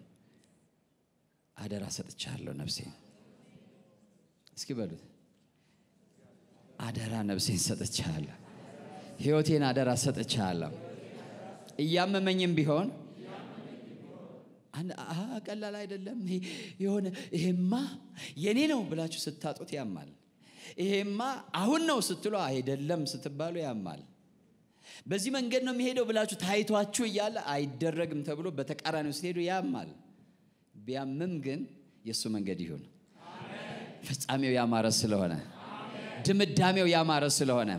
አደራ ሰጥቻለሁ ነፍሴን። እስኪ በሉት አደራ ነፍሴን ሰጥቻለሁ፣ ህይወቴን አደራ ሰጥቻለሁ። እያመመኝም ቢሆን ቀላል አይደለም። የሆነ ይሄማ የኔ ነው ብላችሁ ስታጡት ያማል። ይሄማ አሁን ነው ስትሉ አይደለም ስትባሉ ያማል። በዚህ መንገድ ነው የሚሄደው ብላችሁ ታይቷችሁ እያለ አይደረግም ተብሎ በተቃራኒው ስትሄዱ ያማል። ቢያምም ግን የእሱ መንገድ ይሁን። ፍጻሜው ያማረ ስለሆነ፣ ድምዳሜው ያማረ ስለሆነ፣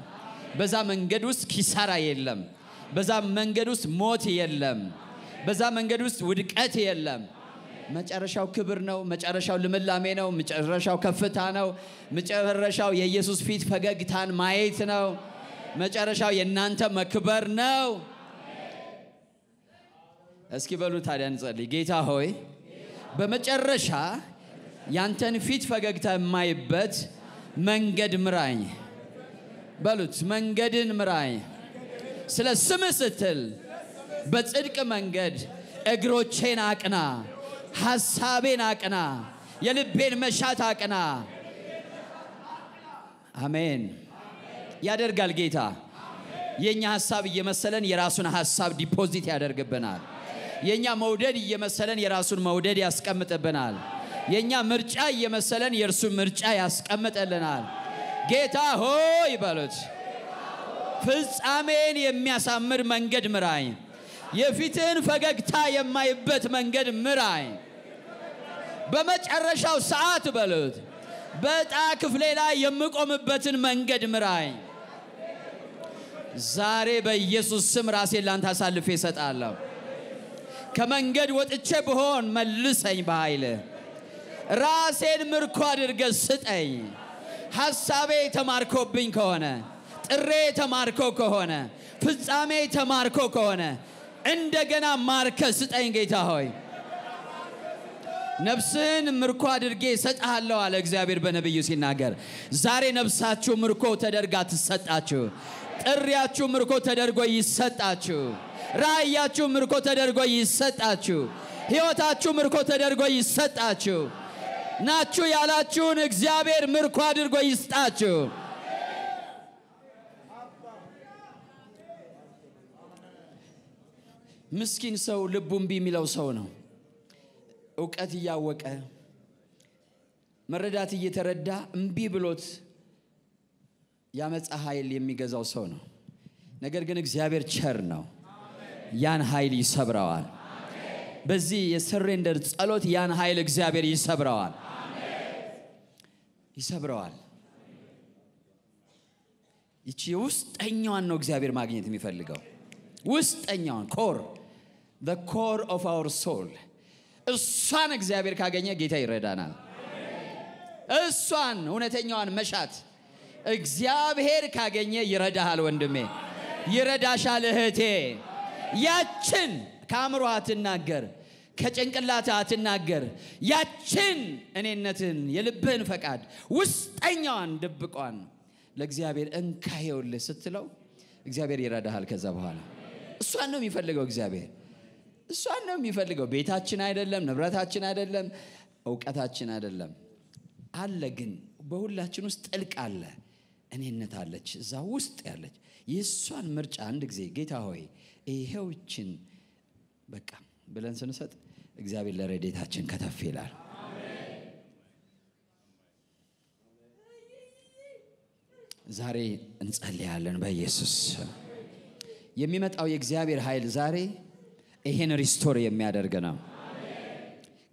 በዛ መንገድ ውስጥ ኪሳራ የለም። በዛ መንገድ ውስጥ ሞት የለም። በዛ መንገድ ውስጥ ውድቀት የለም። መጨረሻው ክብር ነው። መጨረሻው ልምላሜ ነው። መጨረሻው ከፍታ ነው። መጨረሻው የኢየሱስ ፊት ፈገግታን ማየት ነው። መጨረሻው የእናንተ መክበር ነው። እስኪ በሉ ታዲያ እንጸልይ። ጌታ ሆይ በመጨረሻ ያንተን ፊት ፈገግታ የማይበት መንገድ ምራኝ በሉት። መንገድን ምራኝ ስለ ስም ስትል በጽድቅ መንገድ እግሮቼን አቅና፣ ሐሳቤን አቅና፣ የልቤን መሻት አቅና። አሜን ያደርጋል ጌታ። የእኛ ሐሳብ እየመሰለን የራሱን ሐሳብ ዲፖዚት ያደርግብናል። የእኛ መውደድ እየመሰለን የራሱን መውደድ ያስቀምጥብናል። የእኛ ምርጫ እየመሰለን የእርሱን ምርጫ ያስቀምጥልናል። ጌታ ሆይ በሉት፣ ፍጻሜን የሚያሳምር መንገድ ምራኝ። የፊትህን ፈገግታ የማይበት መንገድ ምራኝ። በመጨረሻው ሰዓት በሉት፣ በዕጣ ክፍሌ ላይ የምቆምበትን መንገድ ምራኝ። ዛሬ በኢየሱስ ስም ራሴን ላንተ አሳልፌ እሰጣለሁ። ከመንገድ ወጥቼ ብሆን መልሰኝ በኃይል ራሴን ምርኮ አድርገ ስጠኝ። ሐሳቤ ተማርኮብኝ ከሆነ ጥሬ ተማርኮ ከሆነ ፍጻሜ ተማርኮ ከሆነ እንደገና ማርከ ስጠኝ ጌታ ሆይ። ነፍስህን ምርኮ አድርጌ እሰጥሃለሁ አለ እግዚአብሔር በነቢዩ ሲናገር። ዛሬ ነፍሳችሁ ምርኮ ተደርጋ ትሰጣችሁ። ጥሪያችሁ ምርኮ ተደርጎ ይሰጣችሁ። ራእያችሁ ምርኮ ተደርጎ ይሰጣችሁ። ሕይወታችሁ ምርኮ ተደርጎ ይሰጣችሁ። ናችሁ ያላችሁን እግዚአብሔር ምርኮ አድርጎ ይስጣችሁ። ምስኪን ሰው ልቡ እምቢ የሚለው ሰው ነው። እውቀት እያወቀ መረዳት እየተረዳ እምቢ ብሎት ያመፃ ኃይል የሚገዛው ሰው ነው። ነገር ግን እግዚአብሔር ቸር ነው። ያን ኃይል ይሰብረዋል። በዚህ የሰሬንደር ጸሎት ያን ኃይል እግዚአብሔር ይሰብረዋል ይሰብረዋል። ይቺ ውስጠኛዋን ነው እግዚአብሔር ማግኘት የሚፈልገው ውስጠኛዋን ኮር ኮር ኦፍ አወር ሶል እሷን እግዚአብሔር ካገኘ ጌታ ይረዳናል። እሷን እውነተኛዋን መሻት እግዚአብሔር ካገኘ ይረዳሃል ወንድሜ፣ ይረዳሻል እህቴ። ያችን ከአእምሮ አትናገር፣ ከጭንቅላት አትናገር። ያችን እኔነትን የልብህን ፈቃድ ውስጠኛዋን ድብቋን ለእግዚአብሔር እንካሄውል ስትለው እግዚአብሔር ይረዳሃል። ከዛ በኋላ እሷን ነው የሚፈልገው እግዚአብሔር። እሷን ነው የሚፈልገው። ቤታችን አይደለም፣ ንብረታችን አይደለም፣ እውቀታችን አይደለም። አለ ግን በሁላችን ውስጥ ጥልቅ አለ፣ እኔነት አለች፣ እዛ ውስጥ ያለች የእሷን ምርጫ አንድ ጊዜ ጌታ ሆይ ይሄዎችን በቃ ብለን ስንሰጥ እግዚአብሔር ለረዴታችን ከተፍ ይላል። ዛሬ እንጸልያለን በኢየሱስ የሚመጣው የእግዚአብሔር ኃይል ዛሬ ይሄን ሪስቶር የሚያደርግ ነው።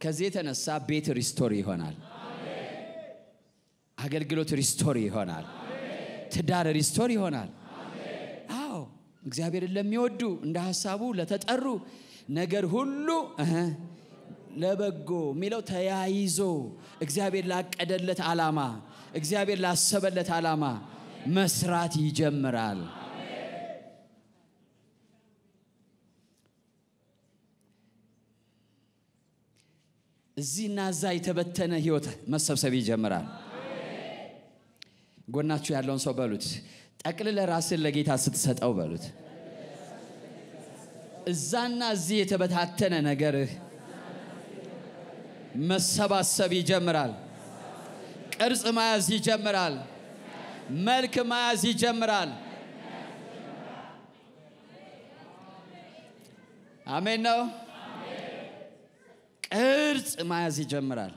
ከዚህ የተነሳ ቤት ሪስቶር ይሆናል። አገልግሎት ሪስቶር ይሆናል። ትዳር ሪስቶር ይሆናል። እግዚአብሔርን ለሚወዱ እንደ ሀሳቡ ለተጠሩ ነገር ሁሉ ለበጎ የሚለው ተያይዞ እግዚአብሔር ላቀደለት አላማ እግዚአብሔር ላሰበለት አላማ መስራት ይጀምራል። እዚህና እዛ የተበተነ ህይወት መሰብሰብ ይጀምራል። ጎናችሁ ያለውን ሰው በሉት ጠቅልለ ራስን ለጌታ ስትሰጠው በሉት። እዛና እዚህ የተበታተነ ነገርህ መሰባሰብ ይጀምራል። ቅርጽ ማያዝ ይጀምራል። መልክ ማያዝ ይጀምራል። አሜን ነው። ቅርጽ ማያዝ ይጀምራል።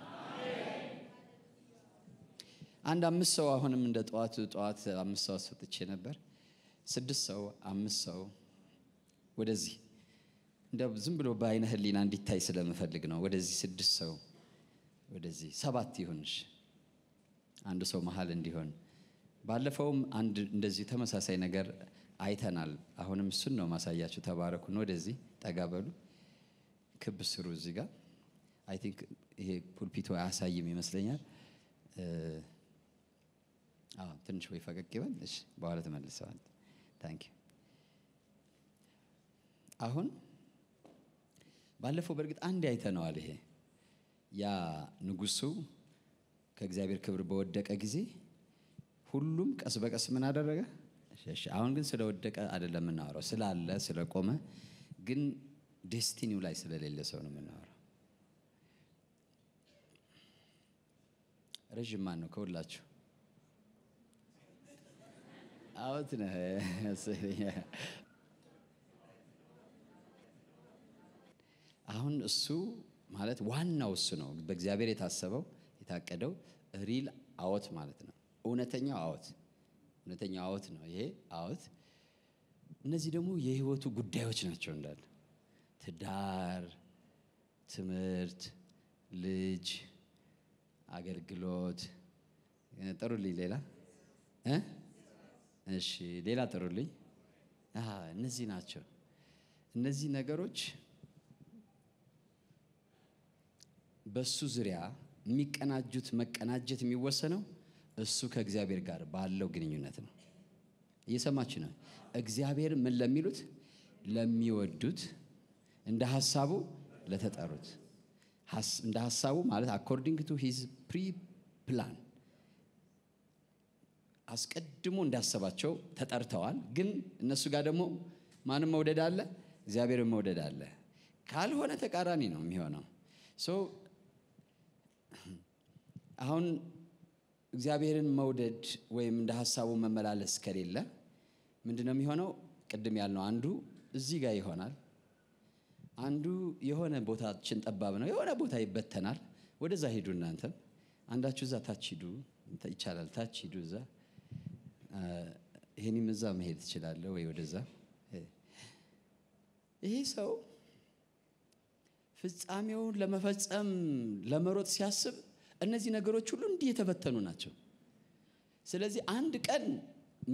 አንድ አምስት ሰው አሁንም እንደ ጠዋቱ ጠዋት አምስት ሰው አስፈጥቼ ነበር። ስድስት ሰው አምስት ሰው ወደዚህ እንደ ዝም ብሎ በአይነ ህሊና እንዲታይ ስለምፈልግ ነው። ወደዚህ ስድስት ሰው ወደዚህ ሰባት ይሁንሽ አንድ ሰው መሀል እንዲሆን። ባለፈውም አንድ እንደዚህ ተመሳሳይ ነገር አይተናል። አሁንም እሱን ነው ማሳያችሁ። ተባረኩን። ወደዚህ ጠጋበሉ ክብ ስሩ እዚህ ጋር አይ ቲንክ ይሄ ፑልፒቶ አያሳይም ይመስለኛል። ትንሽ ወይ ፈቀቅ ይበል። እሺ፣ በኋላ ተመልሰዋል። ታንክ ዩ። አሁን ባለፈው በእርግጥ አንድ አይተነዋል። ይሄ ያ ንጉሱ ከእግዚአብሔር ክብር በወደቀ ጊዜ ሁሉም ቀስ በቀስ ምን አደረገ? አሁን ግን ስለወደቀ አይደለም የምናወራው፣ ስላለ ስለቆመ፣ ግን ዴስቲኒው ላይ ስለሌለ ሰው ነው የምናወራው። ረዥም ማን ነው ከሁላችሁ? አዎት ነህ መሰለኝ። አሁን እሱ ማለት ዋናው እሱ ነው። በእግዚአብሔር የታሰበው የታቀደው ሪል አዎት ማለት ነው። እውነተኛው አወት እውነተኛው አወት ነው ይሄ አወት። እነዚህ ደግሞ የህይወቱ ጉዳዮች ናቸው እንዳለ ትዳር፣ ትምህርት፣ ልጅ፣ አገልግሎት ጠሩልኝ ሌላ እሺ ሌላ ጥሩልኝ። እነዚህ ናቸው። እነዚህ ነገሮች በእሱ ዙሪያ የሚቀናጁት መቀናጀት የሚወሰነው እሱ ከእግዚአብሔር ጋር ባለው ግንኙነት ነው። እየሰማች ነው። እግዚአብሔር ምን ለሚሉት ለሚወዱት፣ እንደ ሀሳቡ ለተጠሩት፣ እንደ ሀሳቡ ማለት አኮርዲንግ ቱ ሂዝ ፕሪ ፕላን አስቀድሞ እንዳሰባቸው ተጠርተዋል። ግን እነሱ ጋር ደግሞ ማንም መውደድ አለ፣ እግዚአብሔርን መውደድ አለ። ካልሆነ ተቃራኒ ነው የሚሆነው። አሁን እግዚአብሔርን መውደድ ወይም እንደ ሀሳቡ መመላለስ ከሌለ ምንድነው ነው የሚሆነው? ቅድም ያልነው አንዱ እዚህ ጋር ይሆናል። አንዱ የሆነ ቦታችን ጠባብ ነው፣ የሆነ ቦታ ይበተናል። ወደዛ ሄዱ እናንተም አንዳችሁ እዛ ታች ሂዱ፣ ይቻላል ታች ሂዱ እዛ ይሄን እዛ መሄድ ትችላለህ ወይ ወደዛ። ይሄ ሰው ፍጻሜውን ለመፈጸም ለመሮጥ ሲያስብ እነዚህ ነገሮች ሁሉ እንዲህ የተበተኑ ናቸው። ስለዚህ አንድ ቀን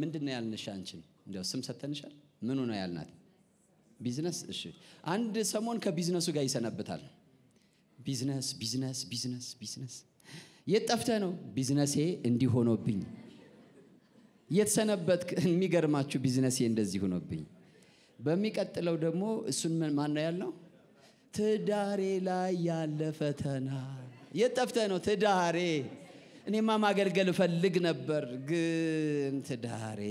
ምንድን ነው ያልንሽ? አንቺን እንዲያው ስም ሰተንሻል። ምኑ ነው ያልናት? ቢዝነስ። እሺ፣ አንድ ሰሞን ከቢዝነሱ ጋር ይሰነብታል። ቢዝነስ ቢዝነስ ቢዝነስ ቢዝነስ። የት ጠፍተህ ነው? ቢዝነሴ እንዲህ ሆኖብኝ የተሰነበት የሚገርማችሁ ቢዝነሴ እንደዚህ ሆኖብኝ በሚቀጥለው ደግሞ እሱን ማን ነው ያለው ትዳሬ ላይ ያለ ፈተና የጠፍተ ነው ትዳሬ እኔማ ማገልገል እፈልግ ነበር ግን ትዳሬ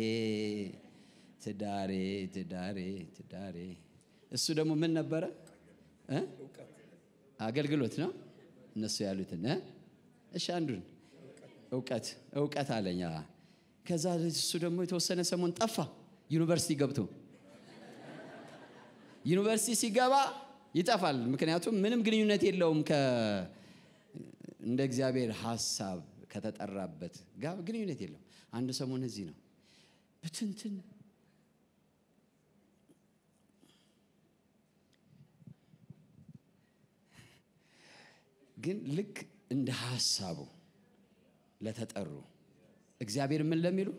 ትዳሬ ትዳሬ ትዳሬ እሱ ደግሞ ምን ነበረ አገልግሎት ነው እነሱ ያሉትን እሺ አንዱን እውቀት እውቀት አለኝ ከዛ እሱ ደግሞ የተወሰነ ሰሞን ጠፋ ዩኒቨርሲቲ ገብቶ ዩኒቨርሲቲ ሲገባ ይጠፋል ምክንያቱም ምንም ግንኙነት የለውም እንደ እግዚአብሔር ሀሳብ ከተጠራበት ጋር ግንኙነት የለው አንድ ሰሞን እዚህ ነው ብትንትን ግን ልክ እንደ ሀሳቡ ለተጠሩ እግዚአብሔር ምን ለሚሉ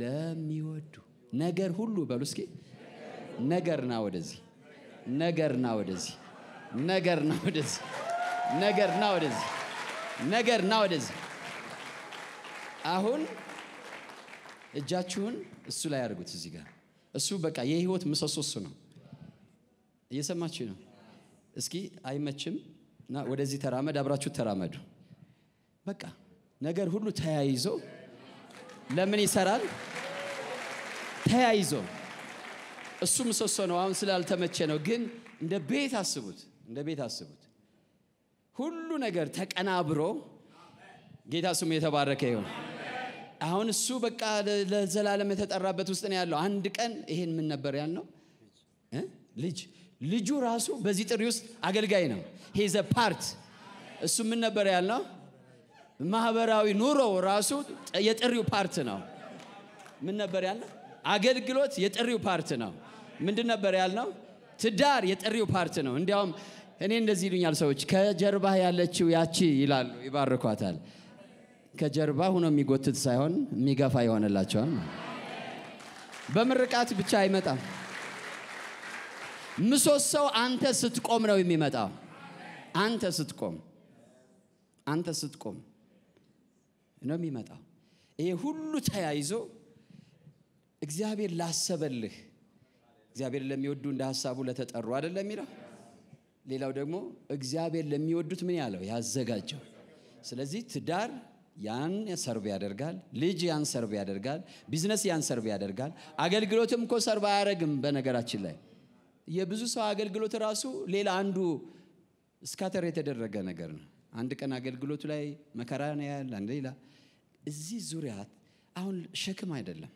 ለሚወዱ ነገር ሁሉ በሉ እስኪ ነገርና ወደዚህ ነገርና ወደዚህ ነገርና ወደዚህ ነገርና ወደዚህ ነገርና ወደዚህ አሁን እጃችሁን እሱ ላይ ያደርጉት እዚህ ጋር እሱ በቃ የህይወት ምሰሶ እሱ ነው እየሰማችሁ ነው እስኪ አይመችም ወደዚህ ተራመድ አብራችሁ ተራመዱ በቃ ነገር ሁሉ ተያይዘው ለምን ይሰራል? ተያይዞ እሱ ምሰሶ ነው። አሁን ስላልተመቸ ነው። ግን እንደ ቤት አስቡት፣ እንደ ቤት አስቡት። ሁሉ ነገር ተቀናብሮ ጌታ ስሙ የተባረከ ይሆን አሁን እሱ በቃ ለዘላለም የተጠራበት ውስጥ ነው ያለው። አንድ ቀን ይሄን ምን ነበር ያልነው? ልጅ ልጁ ራሱ በዚህ ጥሪ ውስጥ አገልጋይ ነው። ሄዘ ፓርት እሱ ምን ነበር ያልነው? ማህበራዊ ኑሮው ራሱ የጥሪው ፓርት ነው። ምን ነበር ያልነው? አገልግሎት የጥሪው ፓርት ነው። ምንድን ነበር ያልነው? ትዳር የጥሪው ፓርት ነው። እንዲያውም እኔ እንደዚህ ይሉኛል ሰዎች፣ ከጀርባ ያለችው ያቺ ይላሉ፣ ይባርኳታል። ከጀርባ ሆኖ የሚጎትት ሳይሆን የሚገፋ ይሆንላቸዋል። በምርቃት ብቻ አይመጣም። ምሰሶው አንተ ስትቆም ነው የሚመጣው። አንተ ስትቆም አንተ ስትቆም ነው የሚመጣው። ይሄ ሁሉ ተያይዞ እግዚአብሔር ላሰበልህ እግዚአብሔር ለሚወዱ እንደ ሀሳቡ ለተጠሩ አይደለም የሚለው። ሌላው ደግሞ እግዚአብሔር ለሚወዱት ምን ያለው ያዘጋጀው። ስለዚህ ትዳር ያን ሰርቭ ያደርጋል፣ ልጅ ያን ሰርቭ ያደርጋል፣ ቢዝነስ ያን ሰርቭ ያደርጋል። አገልግሎትም እኮ ሰርቭ አያደረግም በነገራችን ላይ የብዙ ሰው አገልግሎት ራሱ ሌላ አንዱ እስካተር የተደረገ ነገር ነው። አንድ ቀን አገልግሎቱ ላይ መከራ ነው ያህል አንድ ሌላ እዚህ ዙሪያ አሁን ሸክም አይደለም።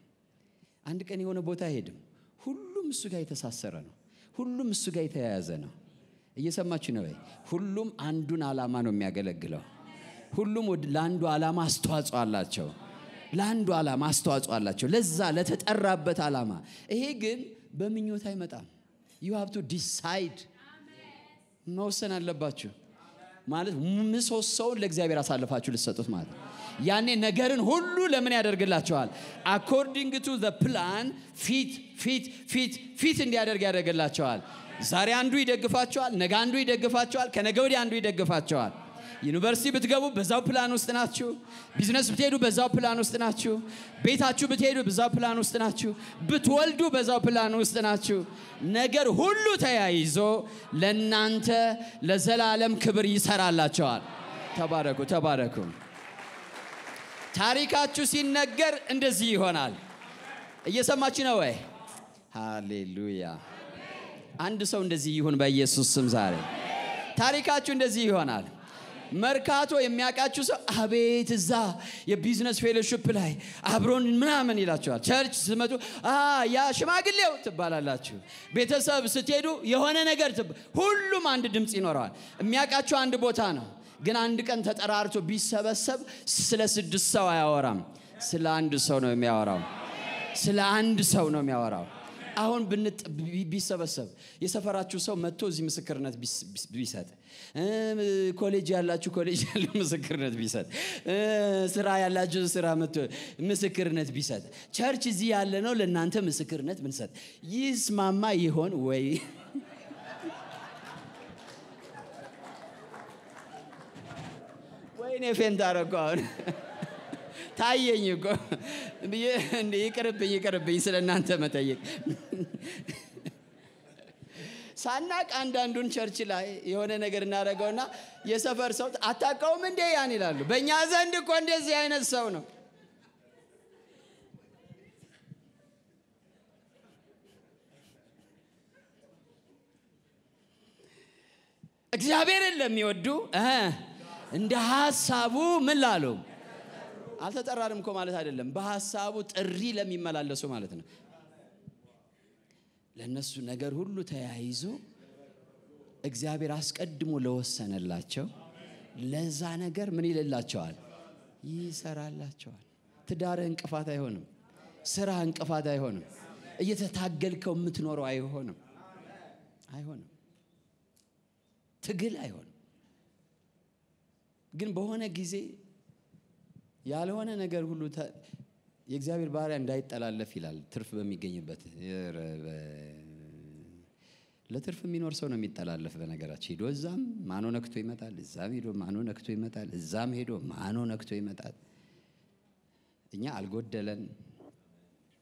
አንድ ቀን የሆነ ቦታ አይሄድም። ሁሉም እሱ ጋር የተሳሰረ ነው። ሁሉም እሱ ጋር የተያያዘ ነው። እየሰማችሁ ነው ወይ? ሁሉም አንዱን አላማ ነው የሚያገለግለው። ሁሉም ለአንዱ ዓላማ አስተዋጽኦ አላቸው። ለአንዱ ዓላማ አስተዋጽኦ አላቸው። ለዛ ለተጠራበት አላማ። ይሄ ግን በምኞት አይመጣም። ዩ ሀብቱ ዲሳይድ መወሰን አለባችሁ። ማለት ምሶሰውን ለእግዚአብሔር አሳልፋችሁ ልሰጡት ማለት ነው። ያኔ ነገርን ሁሉ ለምን ያደርግላቸዋል አኮርዲንግ ቱ ዘ ፕላን ፊት ፊት ፊት ፊት እንዲያደርግ ያደርግላቸዋል ዛሬ አንዱ ይደግፋቸዋል ነገ አንዱ ይደግፋቸዋል ከነገ ወዲያ አንዱ ይደግፋቸዋል ዩኒቨርሲቲ ብትገቡ በዛው ፕላን ውስጥ ናችሁ። ቢዝነስ ብትሄዱ በዛው ፕላን ውስጥ ናችሁ። ቤታችሁ ብትሄዱ በዛው ፕላን ውስጥ ናችሁ። ብትወልዱ በዛው ፕላን ውስጥ ናችሁ። ነገር ሁሉ ተያይዞ ለእናንተ ለዘላለም ክብር ይሰራላቸዋል። ተባረኩ፣ ተባረኩ። ታሪካችሁ ሲነገር እንደዚህ ይሆናል። እየሰማችሁ ነው ወይ? ሃሌሉያ። አንድ ሰው እንደዚህ ይሁን በኢየሱስ ስም ዛሬ ታሪካችሁ እንደዚህ ይሆናል። መርካቶ የሚያውቃችሁ ሰው አቤት እዛ የቢዝነስ ፌሎሽፕ ላይ አብሮን ምናምን ይላችኋል። ቸርች ስትመጡ ያ ሽማግሌው ትባላላችሁ። ቤተሰብ ስትሄዱ የሆነ ነገር ሁሉም አንድ ድምፅ ይኖረዋል። የሚያውቃችሁ አንድ ቦታ ነው። ግን አንድ ቀን ተጠራርቶ ቢሰበሰብ ስለ ስድስት ሰው አያወራም። ስለ አንድ ሰው ነው የሚያወራው። ስለ አንድ ሰው ነው የሚያወራው። አሁን ቢሰበሰብ የሰፈራችሁ ሰው መጥቶ እዚህ ምስክርነት ቢሰጥ፣ ኮሌጅ ያላችሁ ኮሌጅ ያለ ምስክርነት ቢሰጥ፣ ስራ ያላችሁ ስራ መጥቶ ምስክርነት ቢሰጥ፣ ቸርች እዚህ ያለ ነው ለእናንተ ምስክርነት ብንሰጥ ይስማማ ይሆን ወይ? ወይኔ ፌንት አረኩ አሁን ታየኝ እኮ ይቅርብኝ ይቅርብኝ ስለ እናንተ መጠየቅ ሳናቅ አንዳንዱን ቸርች ላይ የሆነ ነገር እናደረገውና የሰፈር ሰው አታቀውም እንዴ ያን ይላሉ በእኛ ዘንድ እኮ እንደዚህ አይነት ሰው ነው እግዚአብሔርን ለሚወዱ እንደ ሀሳቡ ምን ላሉ አልተጠራንም እኮ ማለት አይደለም በሀሳቡ ጥሪ ለሚመላለሱ ማለት ነው ለእነሱ ነገር ሁሉ ተያይዞ እግዚአብሔር አስቀድሞ ለወሰነላቸው ለዛ ነገር ምን ይልላቸዋል ይሰራላቸዋል ትዳር እንቅፋት አይሆንም ስራ እንቅፋት አይሆንም እየተታገልከው የምትኖረው አይሆንም አይሆንም ትግል አይሆንም ግን በሆነ ጊዜ ያልሆነ ነገር ሁሉ የእግዚአብሔር ባህሪያ እንዳይጠላለፍ ይላል። ትርፍ በሚገኝበት ለትርፍ የሚኖር ሰው ነው የሚጠላለፍ። በነገራችን ሄዶ እዛም ማኖ ነክቶ ይመጣል፣ እዛም ሄዶ ማኖ ነክቶ ይመጣል፣ እዛም ሄዶ ማኖ ነክቶ ይመጣል። እኛ አልጎደለን፣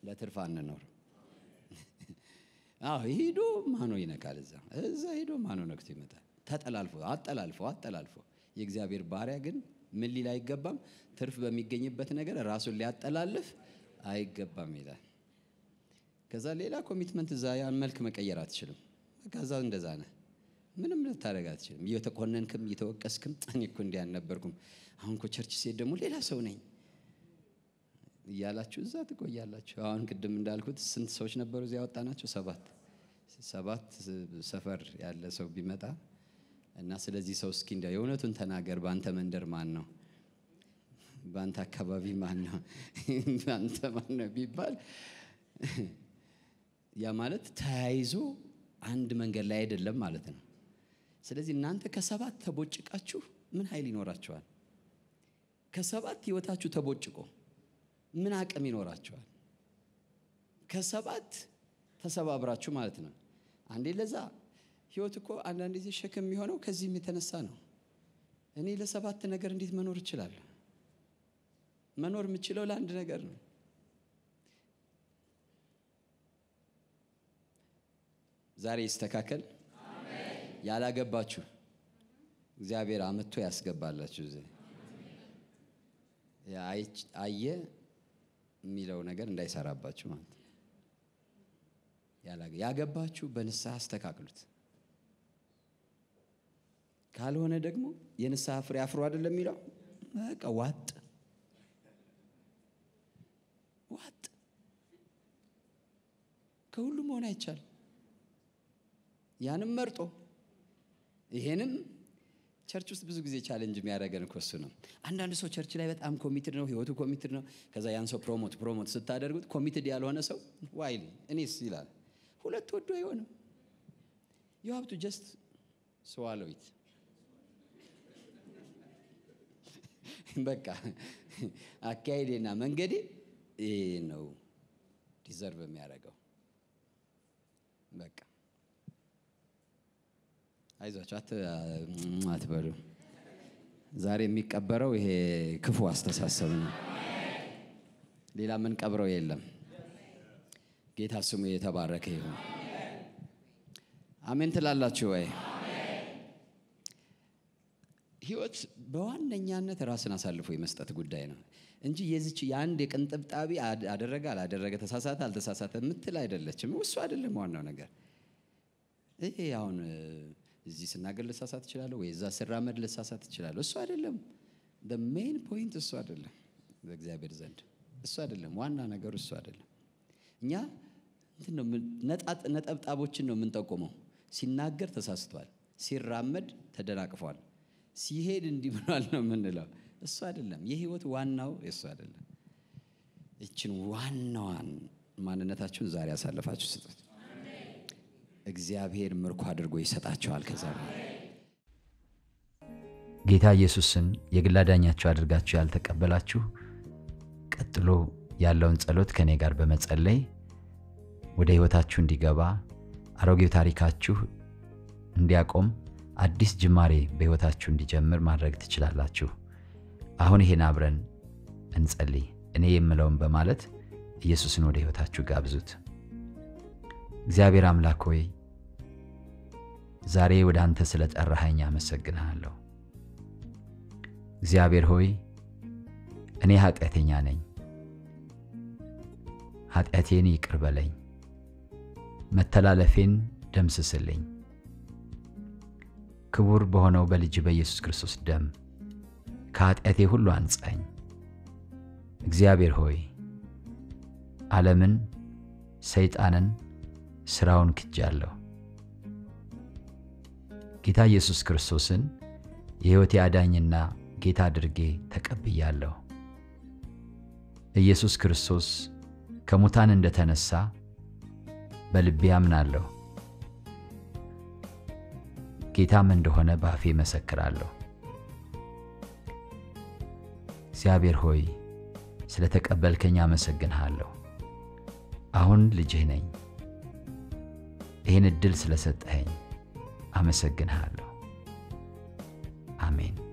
ለትርፍ አንኖር። ሄዶ ማኖ ይነካል፣ እዛ እዛ ሄዶ ማኖ ነክቶ ይመጣል። ተጠላልፎ አጠላልፎ አጠላልፎ የእግዚአብሔር ባሪያ ግን ምን ሊል አይገባም? ትርፍ በሚገኝበት ነገር ራሱን ሊያጠላልፍ አይገባም ይላል። ከዛ ሌላ ኮሚትመንት እዛ ያን መልክ መቀየር አትችልም። በቃ እንደዛ ነ ምንም ልታደረግ አትችልም። እየተቆነንክም እየተወቀስክም እኔ እኮ እንዲህ አሁን ኮ ቸርች ሴት ደግሞ ሌላ ሰው ነኝ እያላችሁ እዛ ትቆያላችሁ። አሁን ቅድም እንዳልኩት ስንት ሰዎች ነበሩ እዚያ ናቸው ሰባት ሰባት ሰፈር ያለ ሰው ቢመጣ እና ስለዚህ ሰው እስኪ እንዲያው የእውነቱን ተናገር። በአንተ መንደር ማን ነው? በአንተ አካባቢ ማን ነው? በአንተ ማን ነው ቢባል ያ ማለት ተያይዞ አንድ መንገድ ላይ አይደለም ማለት ነው። ስለዚህ እናንተ ከሰባት ተቦጭቃችሁ ምን ኃይል ይኖራቸዋል? ከሰባት ህይወታችሁ ተቦጭቆ ምን አቅም ይኖራቸዋል ከሰባት ተሰባብራችሁ ማለት ነው። አንዴ ለዛ ህይወት እኮ አንዳንድ ጊዜ ሸክም የሚሆነው ከዚህም የተነሳ ነው። እኔ ለሰባት ነገር እንዴት መኖር እችላለሁ? መኖር የምችለው ለአንድ ነገር ነው። ዛሬ ይስተካከል። ያላገባችሁ እግዚአብሔር አመቶ ያስገባላችሁ። አየ የሚለው ነገር እንዳይሰራባችሁ ማለት ያገባችሁ በንስሐ አስተካክሉት። ካልሆነ ደግሞ የንስሐ ፍሬ አፍሮ አይደለም የሚለው በቃ ዋጥ ዋጥ ከሁሉ መሆን አይቻል ያንም መርጦ ይሄንም ቸርች ውስጥ ብዙ ጊዜ ቻለንጅ የሚያደረገን እኮ እሱ ነው አንዳንድ ሰው ቸርች ላይ በጣም ኮሚትድ ነው ህይወቱ ኮሚትድ ነው ከዛ ያን ሰው ፕሮሞት ፕሮሞት ስታደርጉት ኮሚትድ ያልሆነ ሰው ዋይል እኔስ ይላል ሁለት ወዶ አይሆንም ዩ ሀብ ጀስት swallow በቃ አካሄዴና መንገዴ ይህ ነው ዲዘርቭ የሚያደርገው። በቃ አይዟቸው አትበሉ። ዛሬ የሚቀበረው ይሄ ክፉ አስተሳሰብ ነው። ሌላ ምን ቀብረው የለም። ጌታ ስሙ የተባረከ ይሁን። አሜን ትላላችሁ ወይ? ህይወት በዋነኛነት ራስን አሳልፎ የመስጠት ጉዳይ ነው እንጂ የዚች የአንድ የቅንጥብጣቢ አደረገ አላደረገ ተሳሳተ አልተሳሳተ የምትል አይደለችም። እሱ አይደለም ዋናው ነገር። ይሄ አሁን እዚህ ስናገር ልሳሳት እችላለሁ ወይ እዛ ስራመድ ልሳሳት እችላለሁ፣ እሱ አይደለም። ሜን ፖይንት እሱ አይደለም። በእግዚአብሔር ዘንድ እሱ አይደለም ዋና ነገር፣ እሱ አይደለም። እኛ ነጠብጣቦችን ነው የምንጠቁመው። ሲናገር ተሳስቷል፣ ሲራመድ ተደናቅፏል ሲሄድ እንዲህ ብሏል ነው የምንለው። እሱ አይደለም የህይወት ዋናው እሱ አይደለም። ይችን ዋናዋን ማንነታችሁን ዛሬ ያሳለፋችሁ ስጡት። እግዚአብሔር ምርኮ አድርጎ ይሰጣቸዋል ከዛ ጌታ ኢየሱስን የግላ አዳኛችሁ አድርጋችሁ ያልተቀበላችሁ ቀጥሎ ያለውን ጸሎት ከእኔ ጋር በመጸለይ ወደ ህይወታችሁ እንዲገባ አሮጌው ታሪካችሁ እንዲያቆም አዲስ ጅማሬ በሕይወታችሁ እንዲጀምር ማድረግ ትችላላችሁ። አሁን ይሄን አብረን እንጸልይ። እኔ የምለውን በማለት ኢየሱስን ወደ ሕይወታችሁ ጋብዙት። እግዚአብሔር አምላክ ሆይ ዛሬ ወደ አንተ ስለ ጠራኸኝ አመሰግንሃለሁ። እግዚአብሔር ሆይ እኔ ኃጢአተኛ ነኝ፣ ኃጢአቴን ይቅር በለኝ፣ መተላለፌን ደምስስልኝ ክቡር በሆነው በልጅ በኢየሱስ ክርስቶስ ደም ከኃጢአቴ ሁሉ አንጻኝ። እግዚአብሔር ሆይ ዓለምን፣ ሰይጣንን፣ ሥራውን ክጃለሁ። ጌታ ኢየሱስ ክርስቶስን የሕይወቴ አዳኝና ጌታ አድርጌ ተቀብያለሁ። ኢየሱስ ክርስቶስ ከሙታን እንደተነሳ በልቤ አምናለሁ። ጌታም እንደሆነ ባፌ መሰክራለሁ። እግዚአብሔር ሆይ ስለ ተቀበልከኝ አመሰግንሃለሁ። አሁን ልጅህ ነኝ። ይህን እድል ስለ ሰጠኸኝ አመሰግንሃለሁ። አሜን።